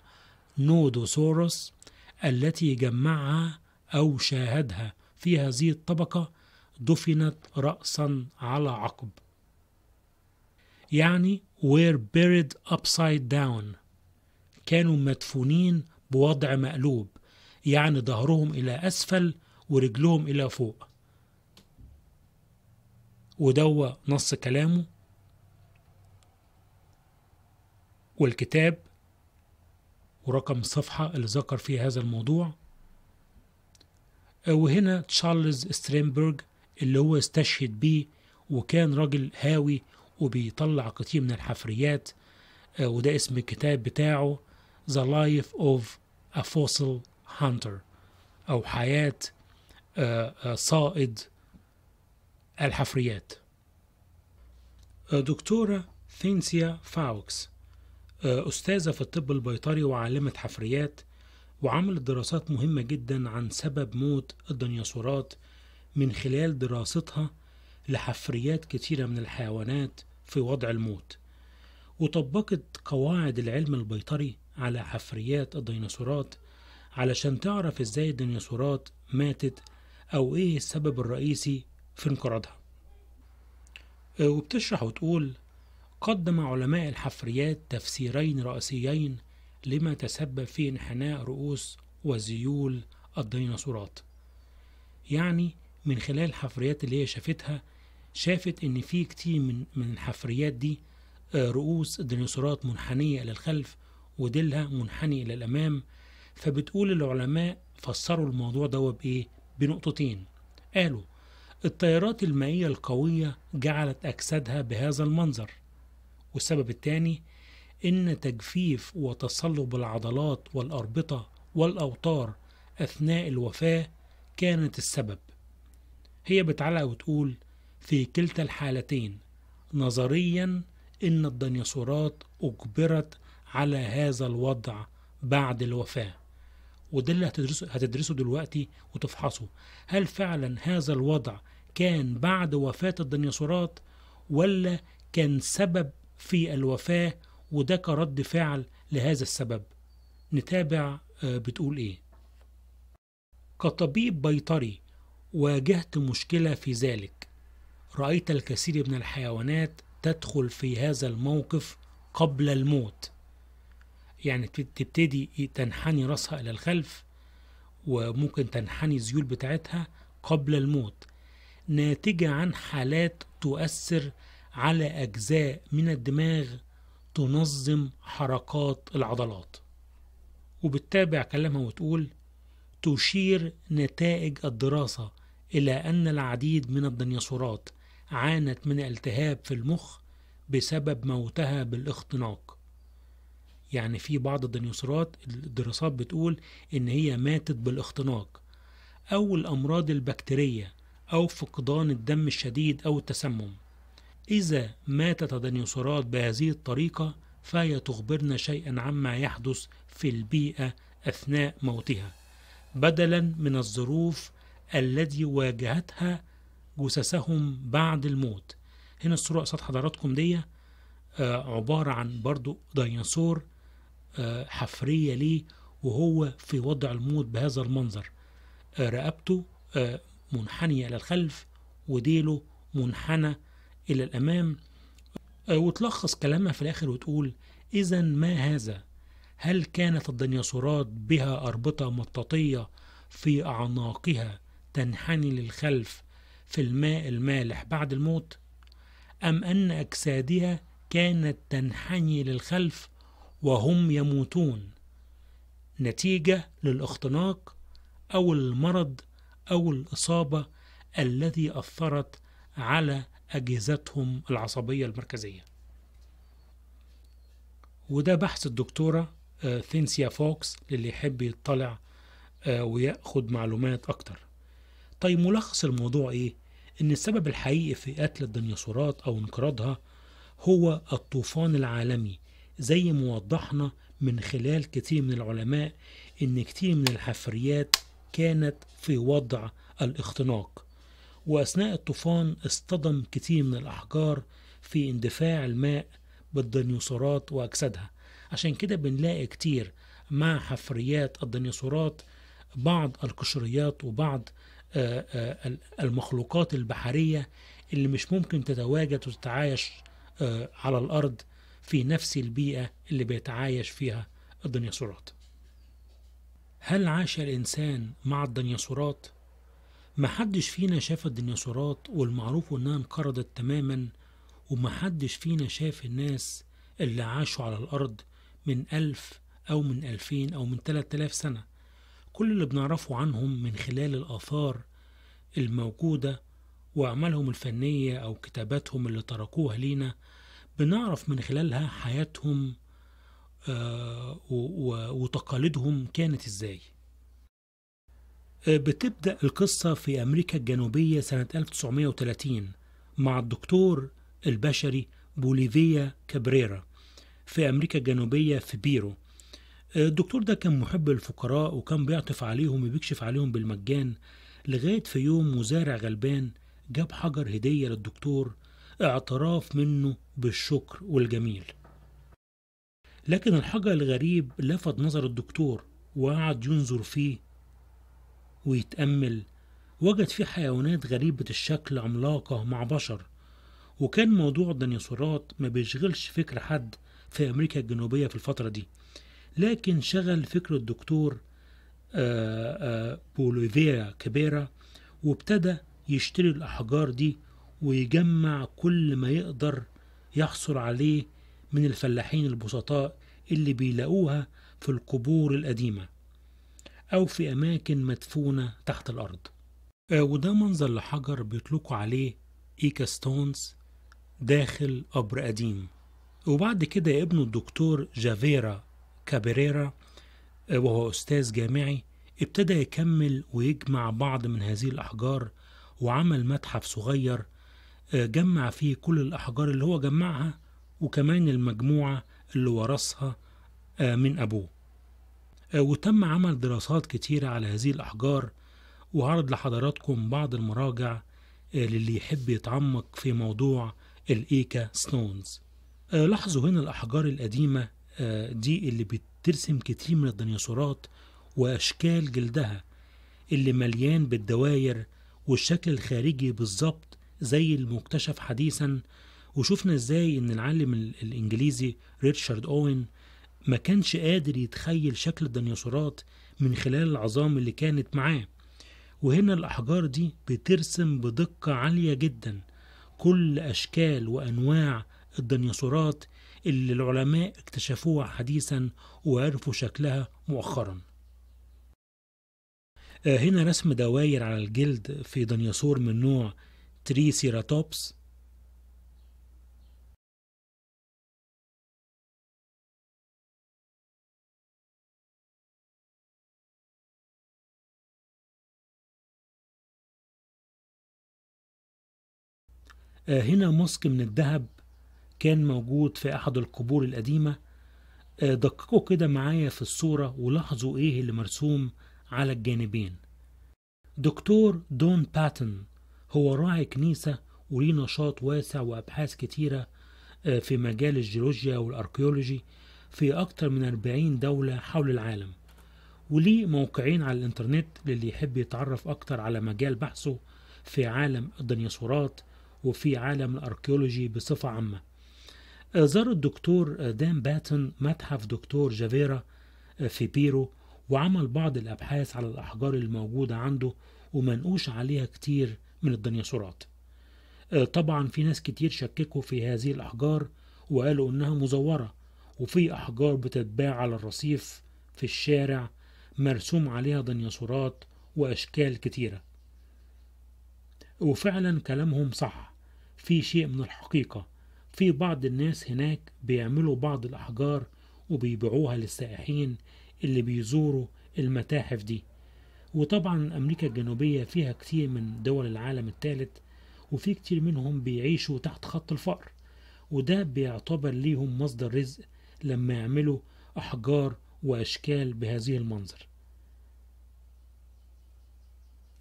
[SPEAKER 1] نودوسورس التي جمعها أو شاهدها في هذه الطبقة دفنت رأسا على عقب يعني were buried upside down كانوا مدفونين بوضع مقلوب يعني ظهرهم إلى أسفل ورجلهم إلى فوق ودوى نص كلامه والكتاب ورقم الصفحة اللي ذكر فيه هذا الموضوع وهنا تشارلز سترينبرج اللي هو استشهد بيه وكان راجل هاوي وبيطلع كتير من الحفريات آه، وده اسم الكتاب بتاعه The Life of a Fossil Hunter أو حياة آه، آه، صائد الحفريات دكتورة ثينسيا فاوكس أستاذة في الطب البيطري وعالمة حفريات وعملت دراسات مهمة جدا عن سبب موت الديناصورات من خلال دراستها لحفريات كتيرة من الحيوانات في وضع الموت وطبقت قواعد العلم البيطري على حفريات الديناصورات علشان تعرف ازاي الديناصورات ماتت او ايه السبب الرئيسي في انقراضها آه، وبتشرح وتقول قدم علماء الحفريات تفسيرين رئيسيين لما تسبب في انحناء رؤوس وزيول الديناصورات يعني من خلال الحفريات اللي هي شافتها شافت ان في كتير من من الحفريات دي آه، رؤوس ديناصورات منحنيه الى الخلف وديلها منحني الى الامام فبتقول العلماء فسروا الموضوع ده بايه بنقطتين قالوا التيارات المائية القوية جعلت أجسادها بهذا المنظر والسبب الثاني إن تجفيف وتصلب العضلات والأربطة والأوتار أثناء الوفاة كانت السبب هي بتعلق وتقول في كلتا الحالتين نظريا ان الديناصورات اجبرت على هذا الوضع بعد الوفاه وده اللي هتدرسه, هتدرسه دلوقتي وتفحصه هل فعلا هذا الوضع كان بعد وفاة الديناصورات ولا كان سبب في الوفاة وده كرد فعل لهذا السبب نتابع آه، بتقول ايه كطبيب بيطري واجهت مشكلة في ذلك رأيت الكثير من الحيوانات تدخل في هذا الموقف قبل الموت يعني تبتدي تنحني راسها إلى الخلف وممكن تنحني الذيول بتاعتها قبل الموت ناتجة عن حالات تؤثر على أجزاء من الدماغ تنظم حركات العضلات وبتتابع كلامها وتقول تشير نتائج الدراسة إلى أن العديد من الديناصورات عانت من التهاب في المخ بسبب موتها بالاختناق يعني في بعض الديناصورات الدراسات بتقول ان هي ماتت بالاختناق او الامراض البكتيريه او فقدان الدم الشديد او التسمم اذا ماتت الديناصورات بهذه الطريقه فهي تخبرنا شيئا عما يحدث في البيئه اثناء موتها بدلا من الظروف التي واجهتها جثثهم بعد الموت هنا الصورة قصاد حضراتكم دي آه، عبارة عن برضو ديناصور آه، حفرية ليه وهو في وضع الموت بهذا المنظر آه، رقبته منحنية إلى الخلف وديله منحنى إلى الأمام وتلخص كلامها في الآخر وتقول إذا ما هذا هل كانت الديناصورات بها أربطة مطاطية في أعناقها تنحني للخلف في الماء المالح بعد الموت أم أن أجسادها كانت تنحني للخلف وهم يموتون نتيجة للاختناق أو المرض أو الإصابة الذي أثرت على أجهزتهم العصبية المركزية وده بحث الدكتورة آه، ثينسيا فوكس للي يحب يطلع آه، ويأخذ معلومات أكتر طيب ملخص الموضوع إيه؟ إن السبب الحقيقي في قتل الديناصورات أو انقراضها هو الطوفان العالمي زي ما وضحنا من خلال كتير من العلماء إن كتير من الحفريات كانت في وضع الاختناق وأثناء الطوفان اصطدم كتير من الأحجار في اندفاع الماء بالديناصورات وأجسادها عشان كده بنلاقي كتير مع حفريات الديناصورات بعض القشريات وبعض آه، آه، المخلوقات البحرية اللي مش ممكن تتواجد وتتعايش آه، على الأرض في نفس البيئة اللي بيتعايش فيها الديناصورات هل عاش الإنسان مع الديناصورات؟ محدش فينا شاف الديناصورات والمعروف إنها انقرضت تماما ومحدش فينا شاف الناس اللي عاشوا على الأرض من ألف أو من ألفين أو من تلات آلاف سنة كل اللي بنعرفه عنهم من خلال الآثار الموجودة وأعمالهم الفنية أو كتاباتهم اللي تركوها لينا بنعرف من خلالها حياتهم آه، وتقاليدهم كانت إزاي آه، بتبدأ القصة في أمريكا الجنوبية سنة 1930 مع الدكتور البشري بوليفيا كابريرا في أمريكا الجنوبية في بيرو الدكتور ده كان محب للفقراء وكان بيعطف عليهم وبيكشف عليهم بالمجان لغاية في يوم مزارع غلبان جاب حجر هدية للدكتور اعتراف منه بالشكر والجميل لكن الحجر الغريب لفت نظر الدكتور وقعد ينظر فيه ويتأمل وجد فيه حيوانات غريبة الشكل عملاقة مع بشر وكان موضوع الديناصورات ما بيشغلش فكر حد في أمريكا الجنوبية في الفترة دي لكن شغل فكر الدكتور آه، آه، بوليفيرا كبيرا وابتدى يشتري الأحجار دي ويجمع كل ما يقدر يحصل عليه من الفلاحين البسطاء اللي بيلاقوها في القبور القديمة أو في أماكن مدفونة تحت الأرض آه، وده منظر لحجر بيطلقوا عليه إيكا ستونز داخل قبر قديم وبعد كده ابنه الدكتور جافيرا كابريرا آه، وهو أستاذ جامعي ابتدى يكمل ويجمع بعض من هذه الأحجار وعمل متحف صغير آه، جمع فيه كل الأحجار اللي هو جمعها وكمان المجموعة اللي ورثها آه، من أبوه وتم عمل دراسات كتيرة على هذه الأحجار وعرض لحضراتكم بعض المراجع للي يحب يتعمق في موضوع الإيكا ستونز لاحظوا هنا الأحجار القديمة دي اللي بترسم كتير من الديناصورات وأشكال جلدها اللي مليان بالدواير والشكل الخارجي بالظبط زي المكتشف حديثا وشفنا ازاي ان العالم الانجليزي ريتشارد اوين ما كانش قادر يتخيل شكل الديناصورات من خلال العظام اللي كانت معاه وهنا الأحجار دي بترسم بدقة عالية جدا كل أشكال وأنواع الديناصورات اللي العلماء اكتشفوها حديثا وعرفوا شكلها مؤخرا آه، هنا رسم دواير على الجلد في ديناصور من نوع تريسيراتوبس آه، هنا مسك من الذهب كان موجود في أحد القبور القديمة آه، دققوا كده معايا في الصورة ولاحظوا إيه اللي مرسوم على الجانبين دكتور دون باتن هو راعي كنيسة وليه نشاط واسع وأبحاث كتيرة آه، في مجال الجيولوجيا والأركيولوجي في أكتر من 40 دولة حول العالم وليه موقعين على الإنترنت للي يحب يتعرف أكتر على مجال بحثه في عالم الديناصورات وفي عالم الأركيولوجي بصفة عامة زار الدكتور دان باتن متحف دكتور جافيرا آه، في بيرو وعمل بعض الأبحاث على الأحجار الموجودة عنده ومنقوش عليها كتير من الديناصورات آه، طبعا في ناس كتير شككوا في هذه الأحجار وقالوا إنها مزورة وفي أحجار بتتباع على الرصيف في الشارع مرسوم عليها ديناصورات وأشكال كتيرة وفعلا كلامهم صح في شيء من الحقيقة في بعض الناس هناك بيعملوا بعض الأحجار وبيبيعوها للسائحين اللي بيزوروا المتاحف دي وطبعا أمريكا الجنوبية فيها كتير من دول العالم الثالث وفي كتير منهم بيعيشوا تحت خط الفقر وده بيعتبر ليهم مصدر رزق لما يعملوا أحجار وأشكال بهذه المنظر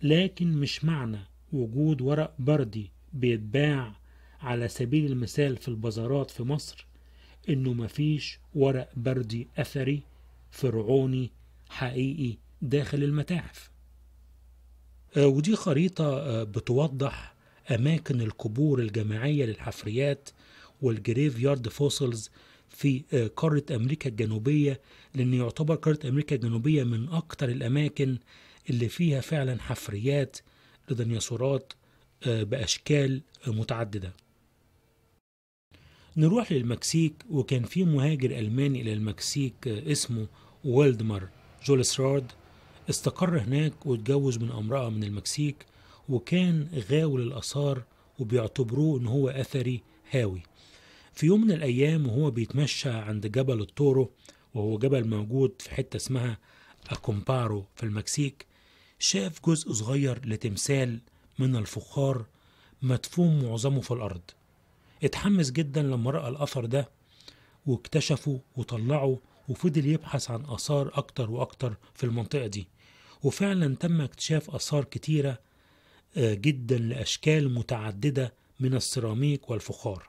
[SPEAKER 1] لكن مش معنى وجود ورق بردي بيتباع على سبيل المثال في البازارات في مصر انه مفيش ورق بردي اثري فرعوني حقيقي داخل المتاحف آه، ودي خريطة آه، بتوضح أماكن القبور الجماعية للحفريات والجريف يارد فوسلز في آه، قارة أمريكا الجنوبية لأن يعتبر قارة أمريكا الجنوبية من أكثر الأماكن اللي فيها فعلا حفريات لديناصورات بأشكال متعددة نروح للمكسيك وكان في مهاجر ألماني إلى المكسيك آه، اسمه والدمر جولس رارد استقر هناك واتجوز من امرأة من المكسيك وكان غاوي للآثار وبيعتبروه إن هو أثري هاوي في يوم من الأيام وهو بيتمشى عند جبل التورو وهو جبل موجود في حتة اسمها أكومبارو في المكسيك شاف جزء صغير لتمثال من الفخار مدفون معظمه في الأرض اتحمس جدا لما رأى الأثر ده واكتشفه وطلعه وفضل يبحث عن آثار أكتر وأكتر في المنطقة دي وفعلا تم اكتشاف آثار كتيرة آه، جدا لأشكال متعددة من السيراميك والفخار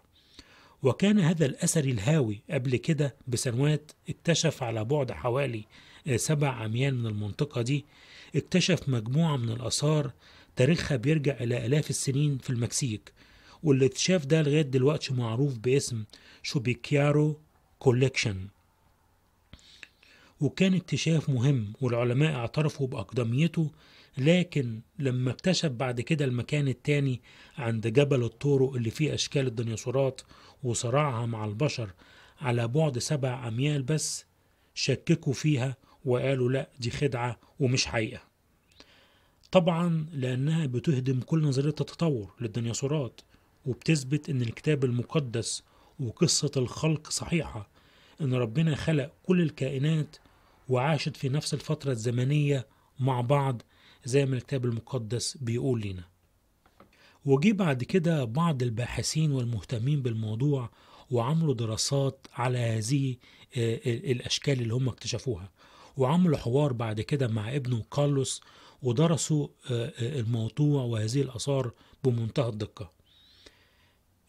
[SPEAKER 1] وكان هذا الأثر الهاوي قبل كده بسنوات اكتشف على بعد حوالي آه، سبع أميال من المنطقة دي اكتشف مجموعة من الآثار تاريخها بيرجع إلى آلاف السنين في المكسيك والاكتشاف ده لغاية دلوقتي معروف باسم شوبيكيارو كوليكشن وكان اكتشاف مهم والعلماء اعترفوا بأقدميته لكن لما اكتشف بعد كده المكان التاني عند جبل الطورو اللي فيه أشكال الديناصورات وصراعها مع البشر على بعد سبع أميال بس شككوا فيها وقالوا لا دي خدعة ومش حقيقة طبعا لأنها بتهدم كل نظرية التطور للديناصورات وبتثبت إن الكتاب المقدس وقصة الخلق صحيحة إن ربنا خلق كل الكائنات وعاشت في نفس الفترة الزمنية مع بعض زي ما الكتاب المقدس بيقول لنا وجي بعد كده بعض الباحثين والمهتمين بالموضوع وعملوا دراسات على هذه آه، الأشكال اللي هم اكتشفوها وعملوا حوار بعد كده مع ابنه كارلوس ودرسوا آه، آه، الموضوع وهذه الآثار بمنتهى الدقة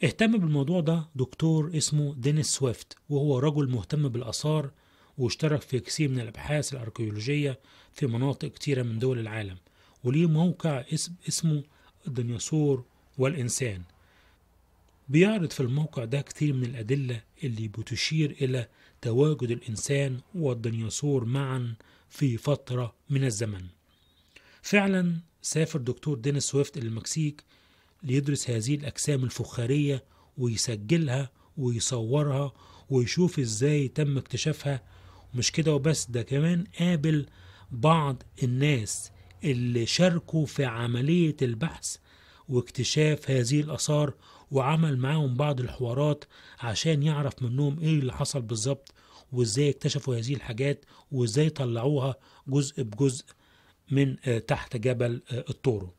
[SPEAKER 1] اهتم بالموضوع ده دكتور اسمه دينيس سويفت وهو رجل مهتم بالآثار واشترك في كثير من الأبحاث الأركيولوجية في مناطق كتيرة من دول العالم وليه موقع اسم اسمه الديناصور والإنسان بيعرض في الموقع ده كتير من الأدلة اللي بتشير إلى تواجد الإنسان والديناصور معا في فترة من الزمن فعلا سافر دكتور دينيس سويفت إلى المكسيك ليدرس هذه الأجسام الفخارية ويسجلها ويصورها ويشوف إزاي تم اكتشافها مش كده وبس ده كمان قابل بعض الناس اللي شاركوا في عملية البحث واكتشاف هذه الآثار وعمل معاهم بعض الحوارات عشان يعرف منهم إيه اللي حصل بالظبط وإزاي اكتشفوا هذه الحاجات وإزاي طلعوها جزء بجزء من آه، تحت جبل آه، الطورو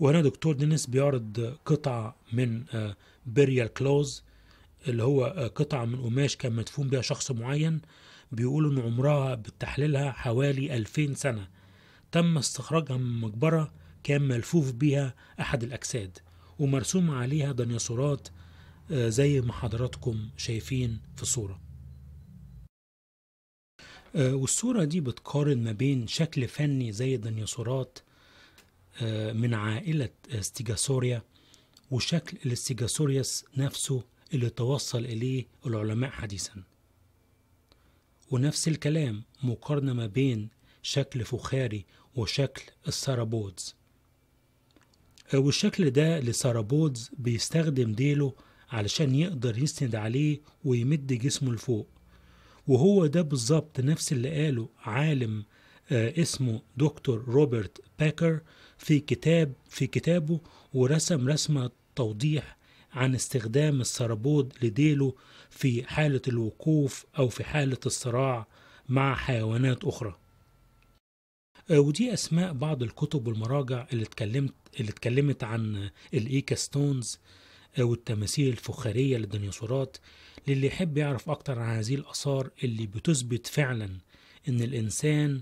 [SPEAKER 1] وهنا دكتور دينيس بيعرض قطعة من آه، بيريال كلوز اللي هو آه، قطعة من قماش كان مدفون بها شخص معين بيقول إن عمرها بتحليلها حوالي 2000 سنة تم استخراجها من مقبرة كان ملفوف بها أحد الأجساد ومرسوم عليها ديناصورات آه، زي ما حضراتكم شايفين في الصورة والصورة دي بتقارن ما بين شكل فني زي الديناصورات آه، من عائلة آه، ستيجاسوريا وشكل الاستيجاسوريوس نفسه اللي توصل إليه العلماء حديثا ونفس الكلام مقارنة ما بين شكل فخاري وشكل السارابودز آه، والشكل ده لسارابودز بيستخدم ديله علشان يقدر يسند عليه ويمد جسمه لفوق وهو ده بالظبط نفس اللي قاله عالم اسمه دكتور روبرت باكر في كتاب في كتابه ورسم رسمة توضيح عن استخدام السربود لديله في حالة الوقوف أو في حالة الصراع مع حيوانات أخرى آه، ودي أسماء بعض الكتب والمراجع اللي اتكلمت اللي اتكلمت عن الإيكا ستونز آه، التماثيل الفخارية للديناصورات للي يحب يعرف أكتر عن هذه الآثار اللي بتثبت فعلا إن الإنسان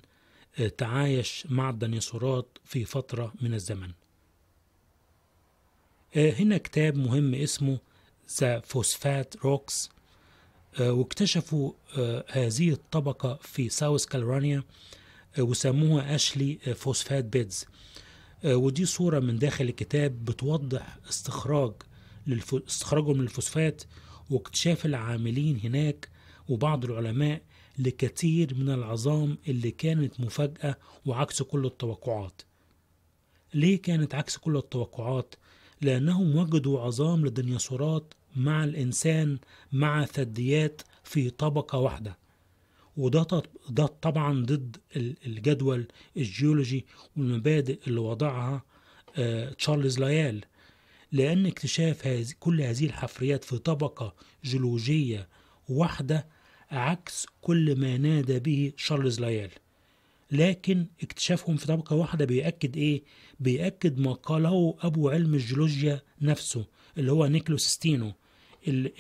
[SPEAKER 1] تعايش مع الديناصورات في فترة من الزمن آه، هنا كتاب مهم اسمه ذا فوسفات روكس واكتشفوا آه، هذه الطبقة في ساوث آه، كالرانيا وسموها أشلي فوسفات بيدز ودي صورة من داخل الكتاب بتوضح استخراج للف... استخراجهم للفوسفات واكتشاف العاملين هناك وبعض العلماء لكثير من العظام اللي كانت مفاجأة وعكس كل التوقعات ليه كانت عكس كل التوقعات؟ لأنهم وجدوا عظام للديناصورات مع الإنسان مع ثدييات في طبقة واحدة وده ده طبعا ضد الجدول الجيولوجي والمبادئ اللي وضعها آه، تشارلز ليال لأن اكتشاف كل هذه الحفريات في طبقة جيولوجية واحدة عكس كل ما نادى به شارلز ليال لكن اكتشافهم في طبقة واحدة بيأكد إيه؟ بيأكد ما قاله أبو علم الجيولوجيا نفسه اللي هو نيكلو سيستينو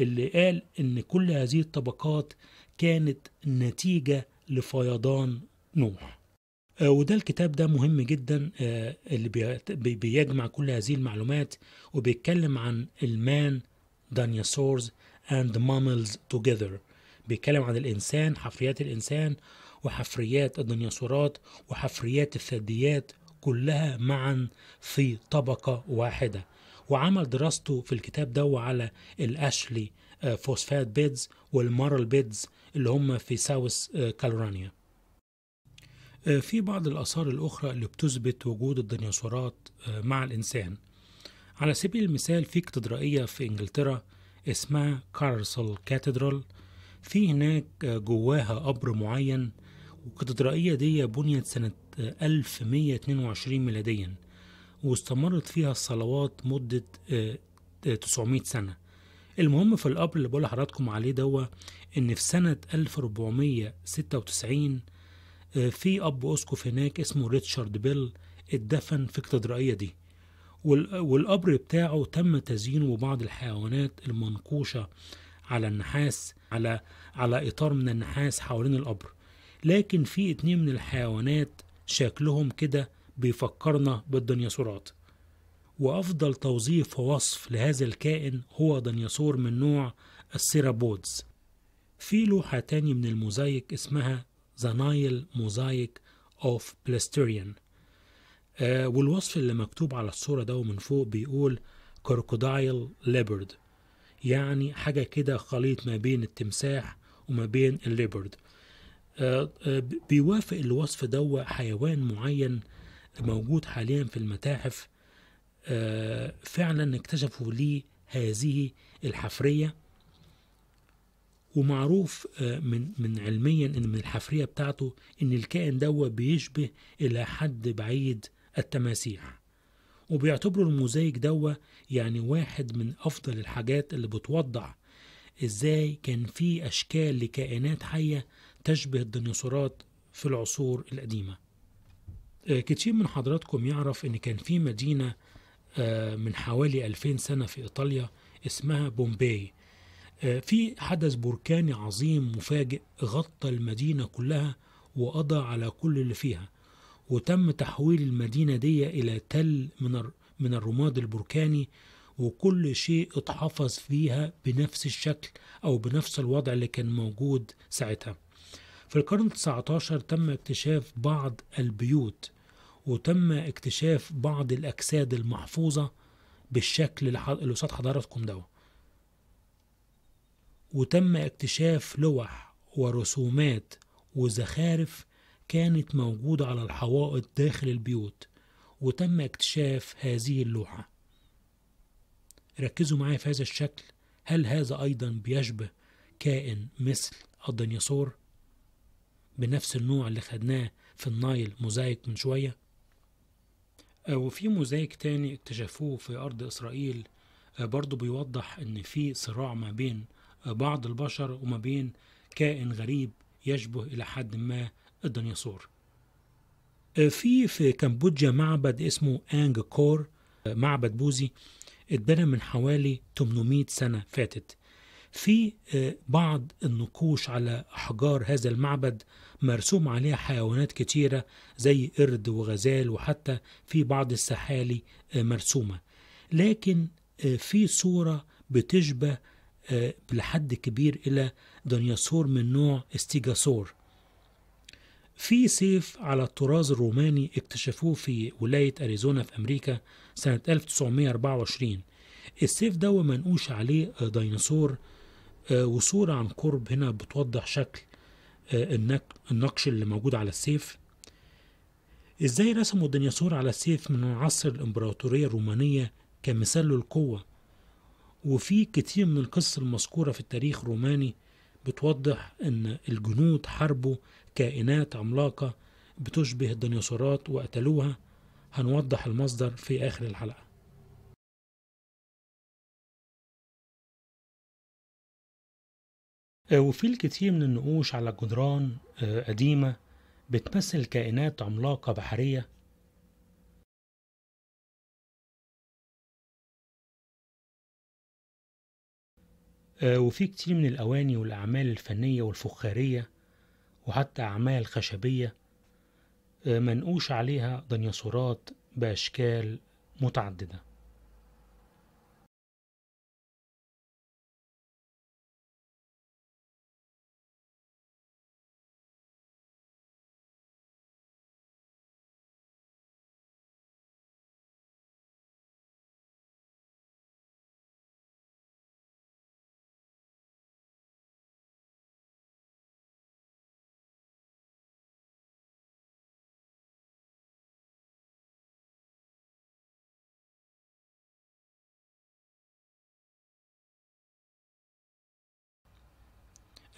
[SPEAKER 1] اللي قال إن كل هذه الطبقات كانت نتيجة لفيضان نوح آه، وده الكتاب ده مهم جدا آه، اللي بيجمع كل هذه المعلومات وبيتكلم عن المان دانياسورز اند ماملز توجذر بيتكلم عن الإنسان حفريات الإنسان وحفريات الديناصورات وحفريات الثدييات كلها معا في طبقة واحدة وعمل دراسته في الكتاب ده على الأشلي فوسفات بيدز والمارل بيدز اللي هم في ساوث آه، كالورانيا آه، في بعض الآثار الأخرى اللي بتثبت وجود الديناصورات آه، مع الإنسان على سبيل المثال في كاتدرائية في إنجلترا اسمها كارسل كاتدرال في هناك آه، جواها قبر معين والكاتدرائية دي بنيت سنة 1122 آه، ميلاديا واستمرت فيها الصلوات مدة 900 آه، سنة المهم في القبر اللي بقول لحضراتكم عليه دوا ان في سنة 1496 في اب اسقف هناك اسمه ريتشارد بيل اتدفن في الكاتدرائية دي والقبر بتاعه تم تزيينه ببعض الحيوانات المنقوشة على النحاس على على إطار من النحاس حوالين القبر لكن في اتنين من الحيوانات شكلهم كده بيفكرنا بالديناصورات وأفضل توظيف ووصف لهذا الكائن هو ديناصور من نوع السيرابودز في لوحة تاني من الموزايك اسمها ذا نايل موزايك اوف بلاستيريان والوصف اللي مكتوب على الصورة ده من فوق بيقول كروكودايل ليبرد يعني حاجة كده خليط ما بين التمساح وما بين الليبرد آه، آه، بيوافق الوصف دو حيوان معين موجود حاليا في المتاحف آه، فعلا اكتشفوا لي هذه الحفرية ومعروف من من علميا ان من الحفريه بتاعته ان الكائن دوا بيشبه الى حد بعيد التماسيح وبيعتبروا الموزايك دوا يعني واحد من أفضل الحاجات اللي بتوضح إزاي كان في أشكال لكائنات حية تشبه الديناصورات في العصور القديمة آه، كتير من حضراتكم يعرف إن كان في مدينة آه، من حوالي 2000 سنة في إيطاليا اسمها بومباي آه، في حدث بركاني عظيم مفاجئ غطى المدينة كلها وقضى على كل اللي فيها وتم تحويل المدينة دي إلى تل من من الرماد البركاني وكل شيء اتحفظ فيها بنفس الشكل أو بنفس الوضع اللي كان موجود ساعتها في القرن 19 تم اكتشاف بعض البيوت وتم اكتشاف بعض الأجساد المحفوظة بالشكل اللي قصاد حضارتكم ده وتم اكتشاف لوح ورسومات وزخارف كانت موجودة على الحوائط داخل البيوت وتم اكتشاف هذه اللوحة ركزوا معايا في هذا الشكل هل هذا أيضا بيشبه كائن مثل الديناصور بنفس النوع اللي خدناه في النايل موزايك من شوية آه، وفي موزايك تاني اكتشفوه في أرض إسرائيل آه، برضو بيوضح إن في صراع ما بين آه، بعض البشر وما بين كائن غريب يشبه إلى حد ما الديناصور آه، في في كمبوديا معبد اسمه أنج كور آه، معبد بوذي اتبنى من حوالي 800 سنة فاتت في آه، بعض النقوش على أحجار هذا المعبد مرسوم عليها حيوانات كتيرة زي قرد وغزال وحتى في بعض السحالي مرسومة لكن في صورة بتشبه لحد كبير إلى ديناصور من نوع استيجاسور في سيف على الطراز الروماني اكتشفوه في ولاية أريزونا في أمريكا سنة 1924 السيف ده منقوش عليه ديناصور آه، وصورة عن قرب هنا بتوضح شكل آه، النقش اللي موجود على السيف ازاي رسموا الديناصور على السيف من عصر الامبراطورية الرومانية كمثال للقوة وفي كتير من القصص المذكورة في التاريخ الروماني بتوضح ان الجنود حاربوا كائنات عملاقة بتشبه الديناصورات وقتلوها هنوضح المصدر في آخر الحلقة آه، وفي الكثير من النقوش على جدران آه، قديمة بتمثل كائنات عملاقة بحرية آه، وفي كتير من الأواني والأعمال الفنية والفخارية وحتى أعمال خشبية آه، منقوش عليها ديناصورات بأشكال متعددة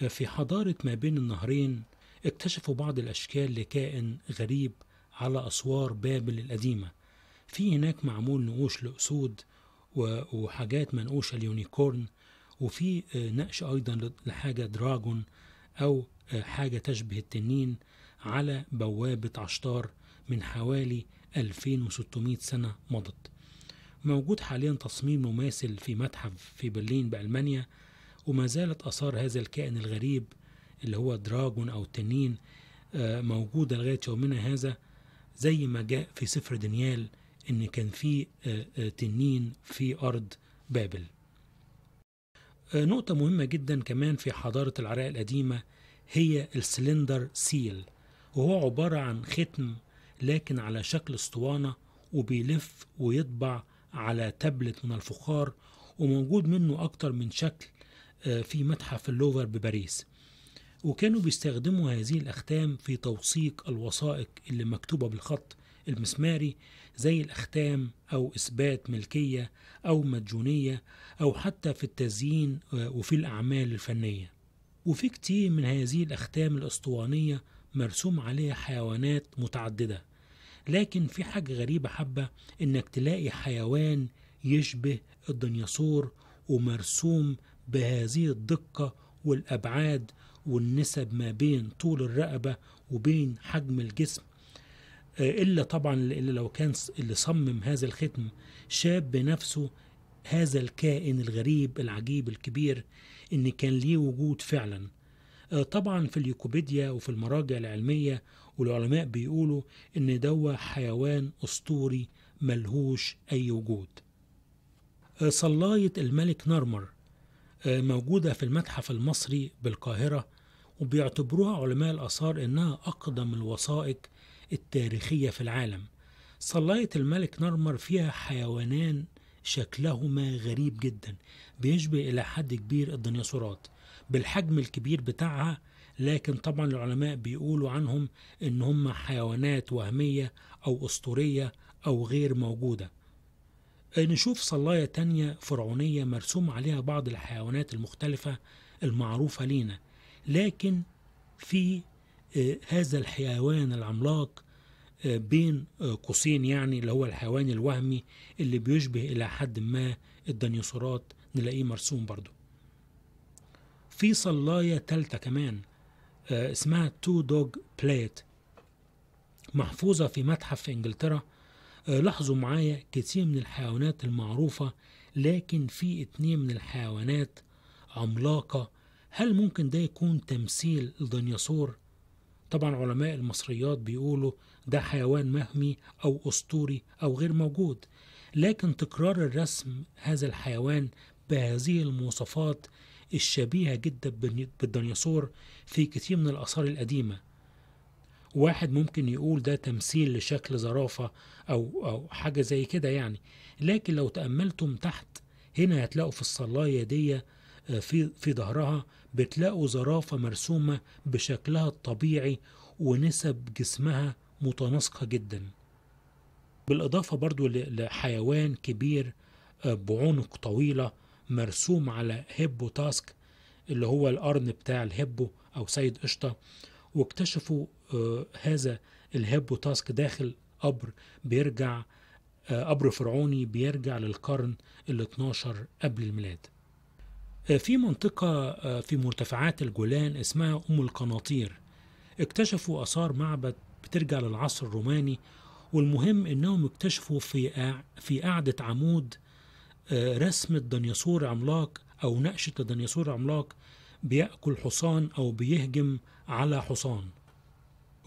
[SPEAKER 1] في حضارة ما بين النهرين اكتشفوا بعض الأشكال لكائن غريب على أسوار بابل القديمة في هناك معمول نقوش لأسود وحاجات منقوشة اليونيكورن وفي آه، نقش أيضا لحاجة دراجون أو آه، حاجة تشبه التنين على بوابة عشتار من حوالي 2600 سنة مضت موجود حاليا تصميم مماثل في متحف في برلين بألمانيا وما زالت آثار هذا الكائن الغريب اللي هو دراجون أو التنين آه، موجودة لغاية يومنا هذا زي ما جاء في سفر دانيال إن كان في آه، آه، تنين في أرض بابل نقطة مهمة جدا كمان في حضارة العراق القديمة هي السلندر سيل وهو عبارة عن ختم لكن على شكل اسطوانة وبيلف ويطبع على تابلت من الفخار وموجود منه أكتر من شكل آه، في متحف اللوفر بباريس وكانوا بيستخدموا هذه الأختام في توثيق الوثائق اللي مكتوبة بالخط المسماري زي الأختام أو إثبات ملكية أو مديونية أو حتى في التزيين آه، وفي الأعمال الفنية وفي كتير من هذه الأختام الأسطوانية مرسوم عليها حيوانات متعددة لكن في حاجة غريبة حبة إنك تلاقي حيوان يشبه الديناصور ومرسوم بهذه الدقة والأبعاد والنسب ما بين طول الرقبة وبين حجم الجسم آه، إلا طبعا إلا لو كان اللي صمم هذا الختم شاب بنفسه هذا الكائن الغريب العجيب الكبير إن كان ليه وجود فعلا آه، طبعا في اليوكوبيديا وفي المراجع العلمية والعلماء بيقولوا إن دوا حيوان أسطوري ملهوش أي وجود آه، صلاية الملك نرمر موجودة في المتحف المصري بالقاهرة وبيعتبروها علماء الآثار إنها أقدم الوثائق التاريخية في العالم صلاية الملك نرمر فيها حيوانان شكلهما غريب جدا بيشبه إلى حد كبير الديناصورات بالحجم الكبير بتاعها لكن طبعا العلماء بيقولوا عنهم إن هم حيوانات وهمية أو أسطورية أو غير موجودة نشوف صلاية تانية فرعونية مرسوم عليها بعض الحيوانات المختلفة المعروفة لينا لكن في آه، هذا الحيوان العملاق آه، بين آه، قوسين يعني اللي هو الحيوان الوهمي اللي بيشبه إلى حد ما الديناصورات نلاقيه مرسوم برضو في صلاية تالتة كمان اسمها تو دوج بليت محفوظة في متحف في إنجلترا آه، لاحظوا معايا كتير من الحيوانات المعروفة لكن في اتنين من الحيوانات عملاقة هل ممكن ده يكون تمثيل لديناصور؟ طبعا علماء المصريات بيقولوا ده حيوان مهمي أو أسطوري أو غير موجود لكن تكرار الرسم هذا الحيوان بهذه المواصفات الشبيهة جدا بالديناصور في كتير من الآثار القديمة واحد ممكن يقول ده تمثيل لشكل زرافة أو, أو حاجة زي كده يعني لكن لو تأملتم تحت هنا هتلاقوا في الصلاية دي آه، في, في ظهرها بتلاقوا زرافة مرسومة بشكلها الطبيعي ونسب جسمها متناسقة جدا بالإضافة برضو لحيوان كبير آه، بعنق طويلة مرسوم على هيبو تاسك اللي هو القرن بتاع الهبو أو سيد قشطة واكتشفوا آه، هذا الهيبو تاسك داخل قبر بيرجع آه، قبر فرعوني بيرجع للقرن ال 12 قبل الميلاد آه، في منطقة في مرتفعات الجولان اسمها أم القناطير اكتشفوا آثار معبد بترجع للعصر الروماني والمهم إنهم اكتشفوا في في قعدة عمود رسمة ديناصور عملاق أو نقشة ديناصور عملاق بيأكل حصان أو بيهجم على حصان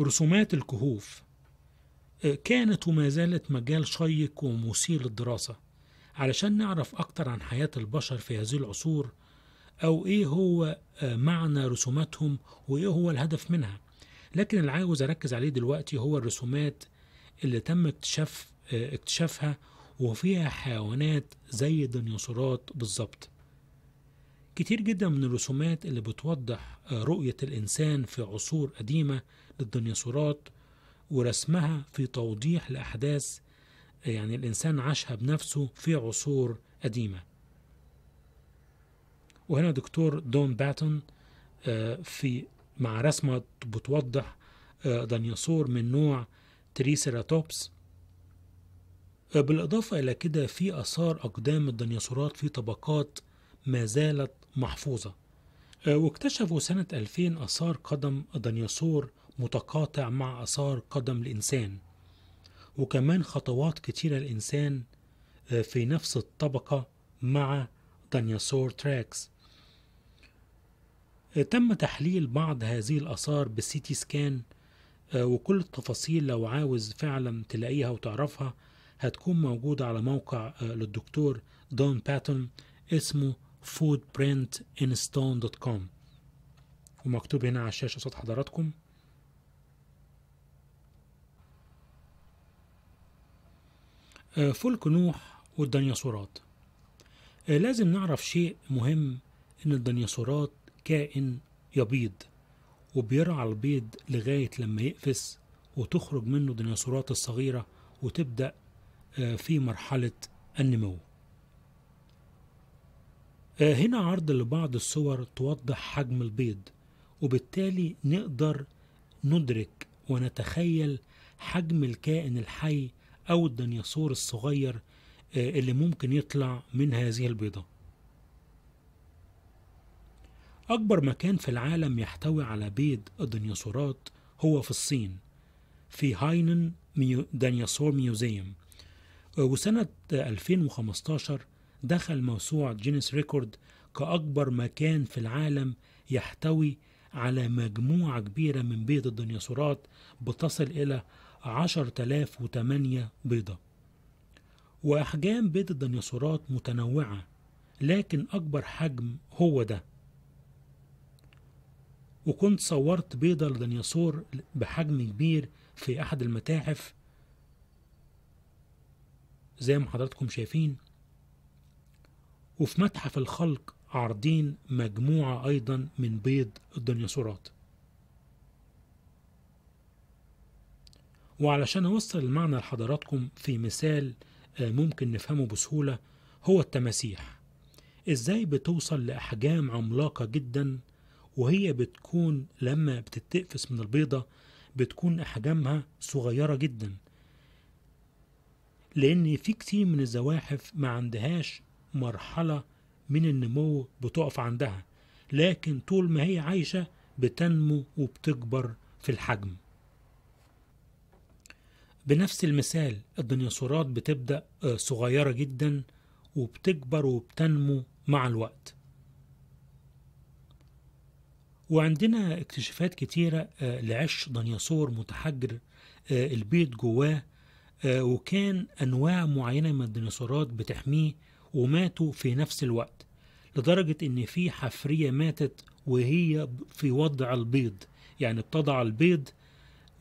[SPEAKER 1] رسومات الكهوف آه، كانت وما زالت مجال شيق ومثير للدراسة علشان نعرف أكتر عن حياة البشر في هذه العصور أو إيه هو آه، معنى رسوماتهم وإيه هو الهدف منها لكن اللي عاوز أركز عليه دلوقتي هو الرسومات اللي تم اكتشاف آه، اكتشافها وفيها حيوانات زي الديناصورات بالظبط كتير جدا من الرسومات اللي بتوضح رؤية الإنسان في عصور قديمة للديناصورات ورسمها في توضيح لأحداث يعني الإنسان عاشها بنفسه في عصور قديمة وهنا دكتور دون باتون آه، في مع رسمة بتوضح آه، ديناصور من نوع تريسيراتوبس آه، بالإضافة إلى كده في آثار أقدام الديناصورات في طبقات ما زالت محفوظة واكتشفوا سنة 2000 آثار قدم ديناصور متقاطع مع آثار قدم الإنسان وكمان خطوات كتيرة الإنسان آه، في نفس الطبقة مع ديناصور تراكس آه، تم تحليل بعض هذه الآثار بالسيتي سكان آه، وكل التفاصيل لو عاوز فعلا تلاقيها وتعرفها هتكون موجودة على موقع للدكتور دون باتون اسمه foodprintinstone.com ومكتوب هنا على الشاشة قصاد حضراتكم آه، فلك نوح والديناصورات آه، لازم نعرف شيء مهم إن الديناصورات كائن يبيض وبيرعى البيض لغاية لما يقفز وتخرج منه الديناصورات الصغيرة وتبدأ آه، في مرحلة النمو هنا عرض لبعض الصور توضح حجم البيض وبالتالي نقدر ندرك ونتخيل حجم الكائن الحي أو الديناصور الصغير آه، اللي ممكن يطلع من هذه البيضة أكبر مكان في العالم يحتوي على بيض الديناصورات هو في الصين في هاينن ميو ديناصور ميوزيوم آه، وسنة 2015 دخل موسوعة جينيس ريكورد كأكبر مكان في العالم يحتوي على مجموعة كبيرة من بيض الديناصورات بتصل إلى 10008 بيضة وأحجام بيض الديناصورات متنوعة لكن أكبر حجم هو ده وكنت صورت بيضة لديناصور بحجم كبير في أحد المتاحف زي ما حضراتكم شايفين وفي متحف الخلق عارضين مجموعة أيضا من بيض الديناصورات وعلشان أوصل المعنى لحضراتكم في مثال آه، ممكن نفهمه بسهولة هو التماسيح إزاي بتوصل لأحجام عملاقة جدا وهي بتكون لما بتتقفس من البيضة بتكون أحجامها صغيرة جدا لأن في كتير من الزواحف ما عندهاش مرحلة من النمو بتقف عندها لكن طول ما هي عايشة بتنمو وبتكبر في الحجم بنفس المثال الديناصورات بتبدأ آه، صغيرة جدا وبتكبر وبتنمو مع الوقت وعندنا اكتشافات كتيرة آه، لعش ديناصور متحجر آه، البيض جواه وكان أنواع معينة من الديناصورات بتحميه وماتوا في نفس الوقت لدرجة إن في حفرية ماتت وهي في وضع البيض يعني بتضع البيض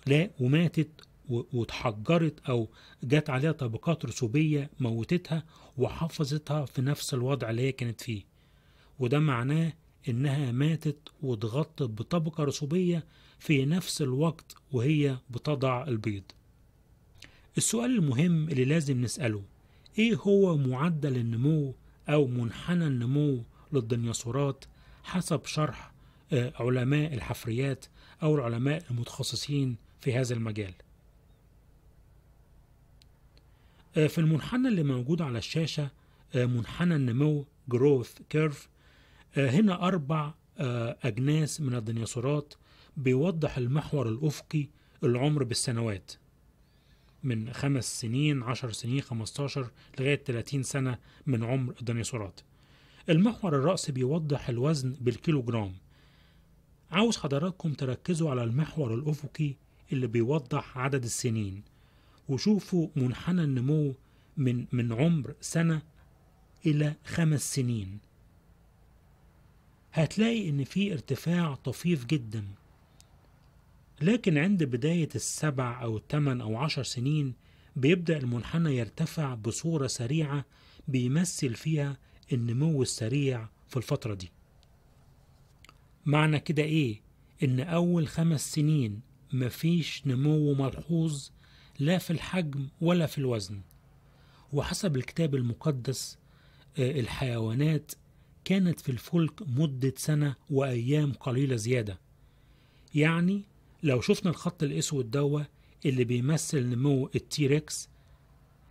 [SPEAKER 1] لا وماتت واتحجرت او جت عليها طبقات رسوبيه موتتها وحفظتها في نفس الوضع اللي هي كانت فيه وده معناه انها ماتت واتغطت بطبقه رسوبيه في نفس الوقت وهي بتضع البيض السؤال المهم اللي لازم نساله ايه هو معدل النمو او منحنى النمو للديناصورات حسب شرح آه، علماء الحفريات او العلماء المتخصصين في هذا المجال آه، في المنحنى اللي موجود على الشاشة آه، منحنى النمو جروث كيرف آه، هنا أربع أجناس من الديناصورات بيوضح المحور الأفقي العمر بالسنوات من خمس سنين عشر سنين خمستاشر لغاية تلاتين سنة من عمر الديناصورات المحور الرأسي بيوضح الوزن بالكيلو جرام عاوز حضراتكم تركزوا على المحور الأفقي اللي بيوضح عدد السنين وشوفوا منحنى النمو من من عمر سنة إلى خمس سنين هتلاقي إن في ارتفاع طفيف جدا لكن عند بداية السبع أو الثمان أو عشر سنين بيبدأ المنحنى يرتفع بصورة سريعة بيمثل فيها النمو السريع في الفترة دي معنى كده إيه؟ إن أول خمس سنين مفيش نمو ملحوظ لا في الحجم ولا في الوزن وحسب الكتاب المقدس آه، الحيوانات كانت في الفلك مدة سنة وأيام قليلة زيادة يعني لو شفنا الخط الأسود دوا اللي بيمثل نمو التيركس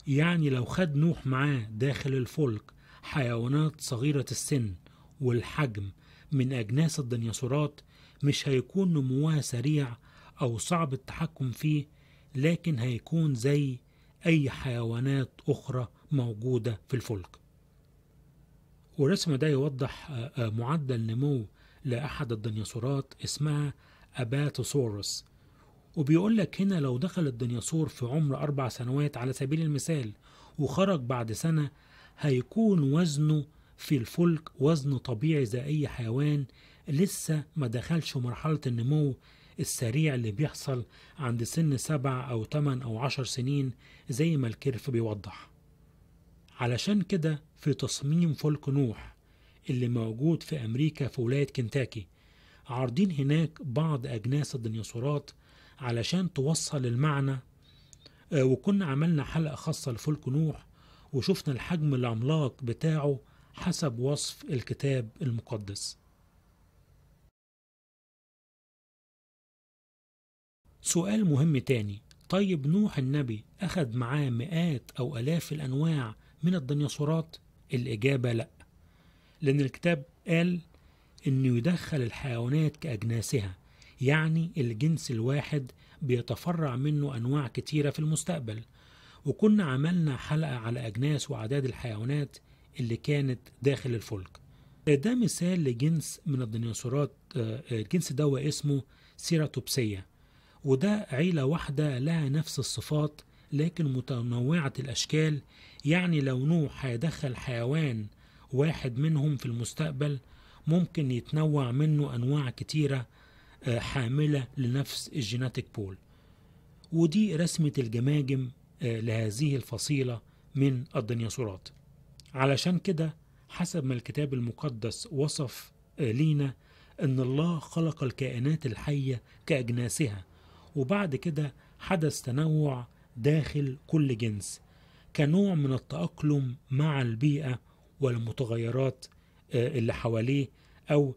[SPEAKER 1] يعني لو خد نوح معاه داخل الفلك حيوانات صغيرة السن والحجم من أجناس الديناصورات مش هيكون نموها سريع أو صعب التحكم فيه لكن هيكون زي أي حيوانات أخرى موجودة في الفلك والرسم ده يوضح آه، آه، معدل نمو لأحد الديناصورات اسمها أباتوسورس وبيقول لك هنا لو دخل الديناصور في عمر أربع سنوات على سبيل المثال وخرج بعد سنة هيكون وزنه في الفلك وزن طبيعي زي أي حيوان لسه ما دخلش مرحلة النمو السريع اللي بيحصل عند سن سبع أو تمن أو عشر سنين زي ما الكيرف بيوضح علشان كده في تصميم فولك نوح اللي موجود في أمريكا في ولاية كنتاكي عارضين هناك بعض أجناس الديناصورات علشان توصل المعنى آه، وكنا عملنا حلقة خاصة لفولك نوح وشفنا الحجم العملاق بتاعه حسب وصف الكتاب المقدس سؤال مهم تاني طيب نوح النبي أخذ معاه مئات أو ألاف الأنواع من الديناصورات؟ الإجابة لأ لأن الكتاب قال إنه يدخل الحيوانات كأجناسها يعني الجنس الواحد بيتفرع منه أنواع كتيرة في المستقبل وكنا عملنا حلقة على أجناس وعداد الحيوانات اللي كانت داخل الفلك ده مثال لجنس من الديناصورات الجنس آه، ده اسمه سيراتوبسية وده عيلة واحدة لها نفس الصفات لكن متنوعة الأشكال يعني لو نوح هيدخل حيوان واحد منهم في المستقبل ممكن يتنوع منه أنواع كتيرة آه، حاملة لنفس الجيناتيك بول ودي رسمة الجماجم آه، لهذه الفصيلة من الديناصورات علشان كده حسب ما الكتاب المقدس وصف آه، لينا أن الله خلق الكائنات الحية كأجناسها وبعد كده حدث تنوع داخل كل جنس كنوع من التأقلم مع البيئة والمتغيرات آه، اللي حواليه أو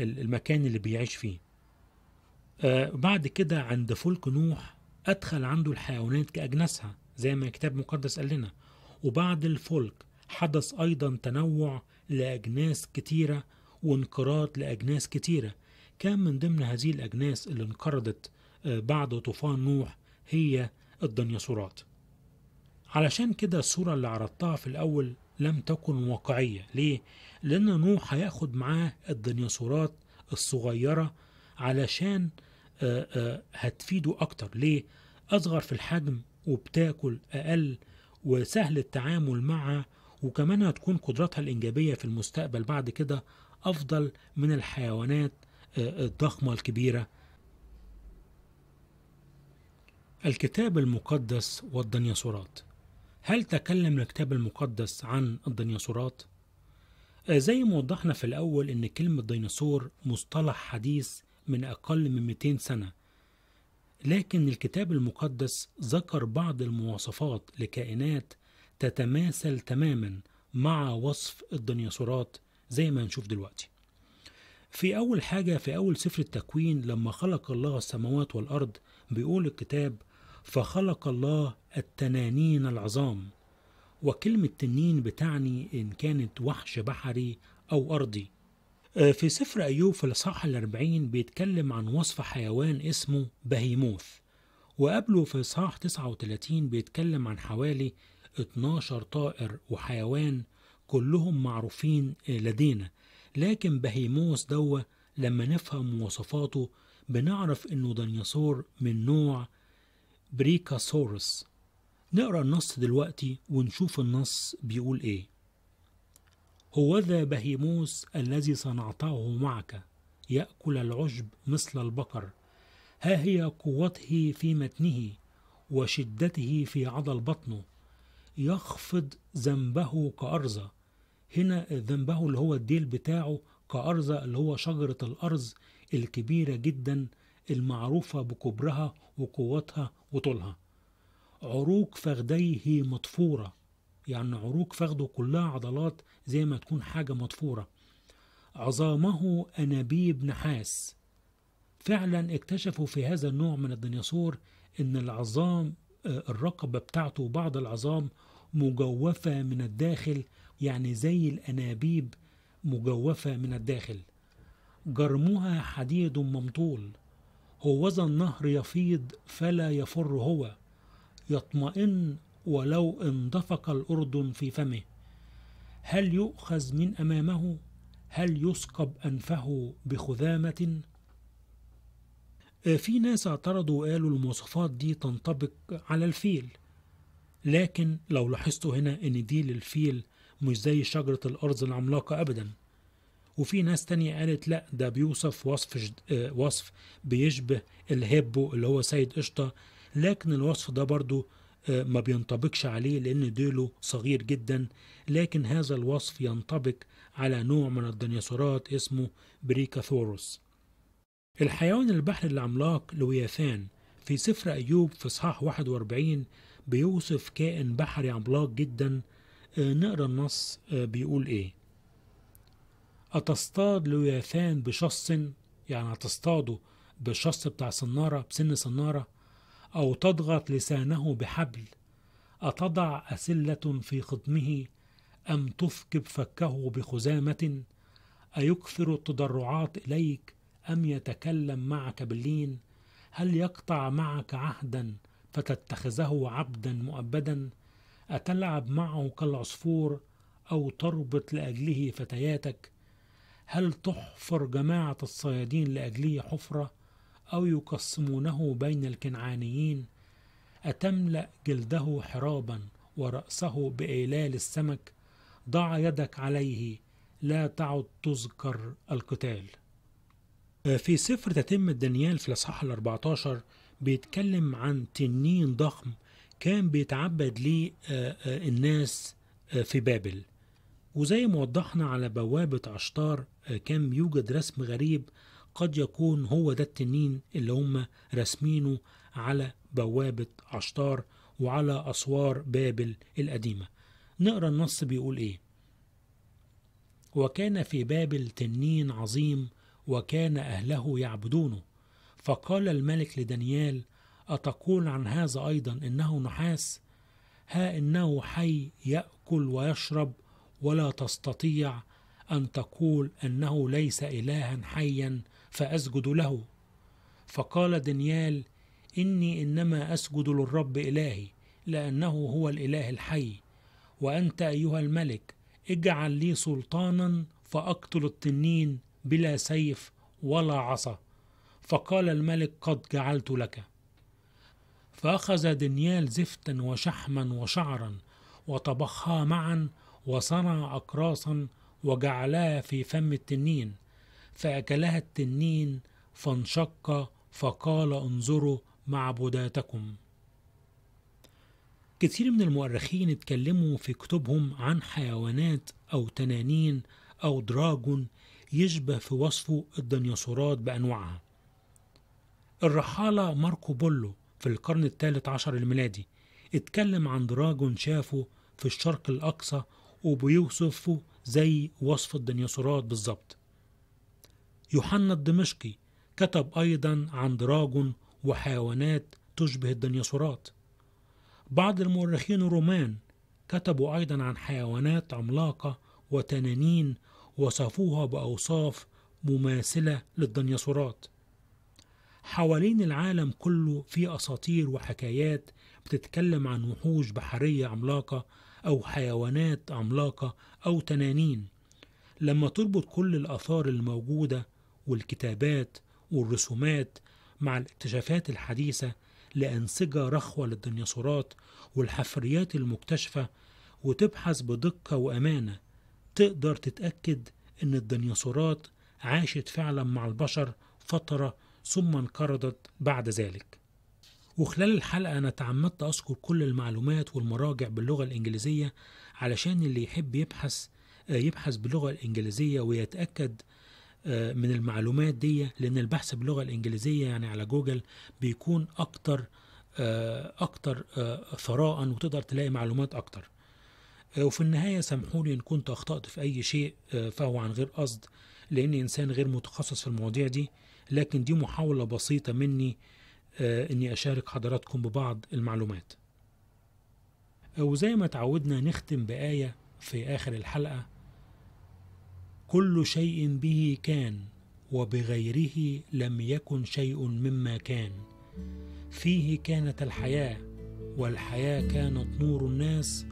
[SPEAKER 1] المكان اللي بيعيش فيه آه، بعد كده عند فلك نوح أدخل عنده الحيوانات كأجناسها زي ما الكتاب المقدس قال لنا وبعد الفلك حدث أيضا تنوع لأجناس كتيرة وانقراض لأجناس كتيرة كان من ضمن هذه الأجناس اللي انقرضت بعد طوفان نوح هي الديناصورات علشان كده الصورة اللي عرضتها في الأول لم تكن واقعية ليه؟ لأن نوح هياخد معاه الديناصورات الصغيرة علشان آه، آه، هتفيده أكتر ليه؟ أصغر في الحجم وبتاكل أقل وسهل التعامل معها وكمان هتكون قدراتها الإنجابية في المستقبل بعد كده أفضل من الحيوانات آه، الضخمة الكبيرة الكتاب المقدس والديناصورات هل تكلم الكتاب المقدس عن الديناصورات؟ آه، زي ما وضحنا في الأول إن كلمة ديناصور مصطلح حديث من أقل من 200 سنة لكن الكتاب المقدس ذكر بعض المواصفات لكائنات تتماثل تماما مع وصف الديناصورات زي ما هنشوف دلوقتي في أول حاجة في أول سفر التكوين لما خلق الله السماوات والأرض بيقول الكتاب فخلق الله التنانين العظام وكلمة تنين بتعني إن كانت وحش بحري أو أرضي آه، في سفر أيوب في الإصحاح الأربعين بيتكلم عن وصف حيوان اسمه بهيموث وقبله في إصحاح وتلاتين بيتكلم عن حوالي اتناشر طائر وحيوان كلهم معروفين لدينا لكن بهيموث دوا لما نفهم مواصفاته بنعرف انه ديناصور من نوع بريكاسورس نقرا النص دلوقتي ونشوف النص بيقول ايه هوذا بهيموس الذي صنعته معك ياكل العشب مثل البقر ها هي قوته في متنه وشدته في عضل بطنه يخفض ذنبه كأرزة هنا ذنبه اللي هو الديل بتاعه كأرزة اللي هو شجرة الأرز الكبيرة جدا المعروفة بكبرها وقوتها وطولها عروق فخديه مطفورة يعني عروق فخده كلها عضلات زي ما تكون حاجة مطفورة عظامه أنابيب نحاس فعلا اكتشفوا في هذا النوع من الديناصور ان العظام آه، الرقبة بتاعته وبعض العظام مجوفة من الداخل يعني زي الأنابيب مجوفة من الداخل جرمها حديد ممطول هوذا النهر يفيض فلا يفر هو يطمئن ولو اندفق الأردن في فمه هل يؤخذ من أمامه هل يسقب أنفه بخذامة آه، في ناس اعترضوا وقالوا المواصفات دي تنطبق على الفيل لكن لو لاحظتوا هنا ان دي للفيل مش زي شجرة الأرز العملاقة أبدا وفي ناس تانية قالت لا ده بيوصف وصف جد... آه، وصف بيشبه الهيبو اللي هو سيد قشطة لكن الوصف ده برضو آه، ما بينطبقش عليه لأن ديله صغير جدا لكن هذا الوصف ينطبق على نوع من الديناصورات اسمه بريكاثوروس الحيوان البحر العملاق لوياثان في سفر أيوب في إصحاح 41 بيوصف كائن بحري عملاق جدا آه، نقرا النص بيقول إيه أتصطاد لوياثان بشص يعني هتصطاده بالشص بتاع صنارة بسن صنارة أو تضغط لسانه بحبل أتضع أسلة في خضمه أم تثقب فكه بخزامة أيكثر التضرعات إليك أم يتكلم معك باللين هل يقطع معك عهدا فتتخذه عبدا مؤبدا أتلعب معه كالعصفور أو تربط لأجله فتياتك هل تحفر جماعة الصيادين لأجله حفرة أو يقسمونه بين الكنعانيين أتملأ جلده حرابا ورأسه بإيلال السمك ضع يدك عليه لا تعد تذكر القتال في سفر تتم دانيال في الأصحاح ال14 بيتكلم عن تنين ضخم كان بيتعبد ليه آه، آه، الناس آه، في بابل وزي ما وضحنا على بوابة عشتار آه، كان يوجد رسم غريب قد يكون هو ده التنين اللي هم راسمينه على بوابة عشتار وعلى أسوار بابل القديمة نقرأ النص بيقول إيه وكان في بابل تنين عظيم وكان أهله يعبدونه فقال الملك لدانيال أتقول عن هذا أيضا إنه نحاس ها إنه حي يأكل ويشرب ولا تستطيع ان تقول انه ليس الها حيا فاسجد له فقال دانيال اني انما اسجد للرب الهي لانه هو الاله الحي وانت ايها الملك اجعل لي سلطانا فاقتل التنين بلا سيف ولا عصا فقال الملك قد جعلت لك فاخذ دانيال زفتا وشحما وشعرا وطبخها معا وصنع أقراصا وجعلها في فم التنين فأكلها التنين فانشق فقال انظروا بداتكم كثير من المؤرخين اتكلموا في كتبهم عن حيوانات أو تنانين أو دراجون يشبه في وصفه الديناصورات بأنواعها الرحالة ماركو بولو في القرن الثالث عشر الميلادي اتكلم عن دراجون شافه في الشرق الأقصى وبيوصفه زي وصف الديناصورات بالظبط يوحنا الدمشقي كتب أيضا عن دراجون وحيوانات تشبه الديناصورات بعض المؤرخين الرومان كتبوا أيضا عن حيوانات عملاقة وتنانين وصفوها بأوصاف مماثلة للديناصورات حوالين العالم كله في أساطير وحكايات بتتكلم عن وحوش بحرية عملاقة أو حيوانات عملاقة أو تنانين لما تربط كل الآثار الموجودة والكتابات والرسومات مع الاكتشافات الحديثة لأنسجة رخوة للديناصورات والحفريات المكتشفة وتبحث بدقة وأمانة تقدر تتأكد إن الديناصورات عاشت فعلا مع البشر فترة ثم انقرضت بعد ذلك وخلال الحلقة أنا تعمدت أذكر كل المعلومات والمراجع باللغة الإنجليزية علشان اللي يحب يبحث آه، يبحث باللغة الإنجليزية ويتأكد آه، من المعلومات دي لأن البحث باللغة الإنجليزية يعني على جوجل بيكون أكتر آه، أكتر ثراء وتقدر تلاقي معلومات أكتر وفي النهاية سامحوني إن كنت أخطأت في أي شيء فهو عن غير قصد لأني إنسان غير متخصص في المواضيع دي لكن دي محاولة بسيطة مني آه، اني اشارك حضراتكم ببعض المعلومات آه، وزي ما تعودنا نختم بآية في آخر الحلقة كل شيء به كان وبغيره لم يكن شيء مما كان فيه كانت الحياة والحياة كانت نور الناس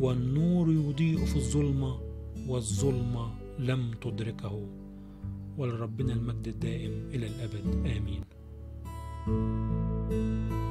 [SPEAKER 1] والنور يضيء في الظلمة والظلمة لم تدركه ولربنا المجد الدائم إلى الأبد آمين Música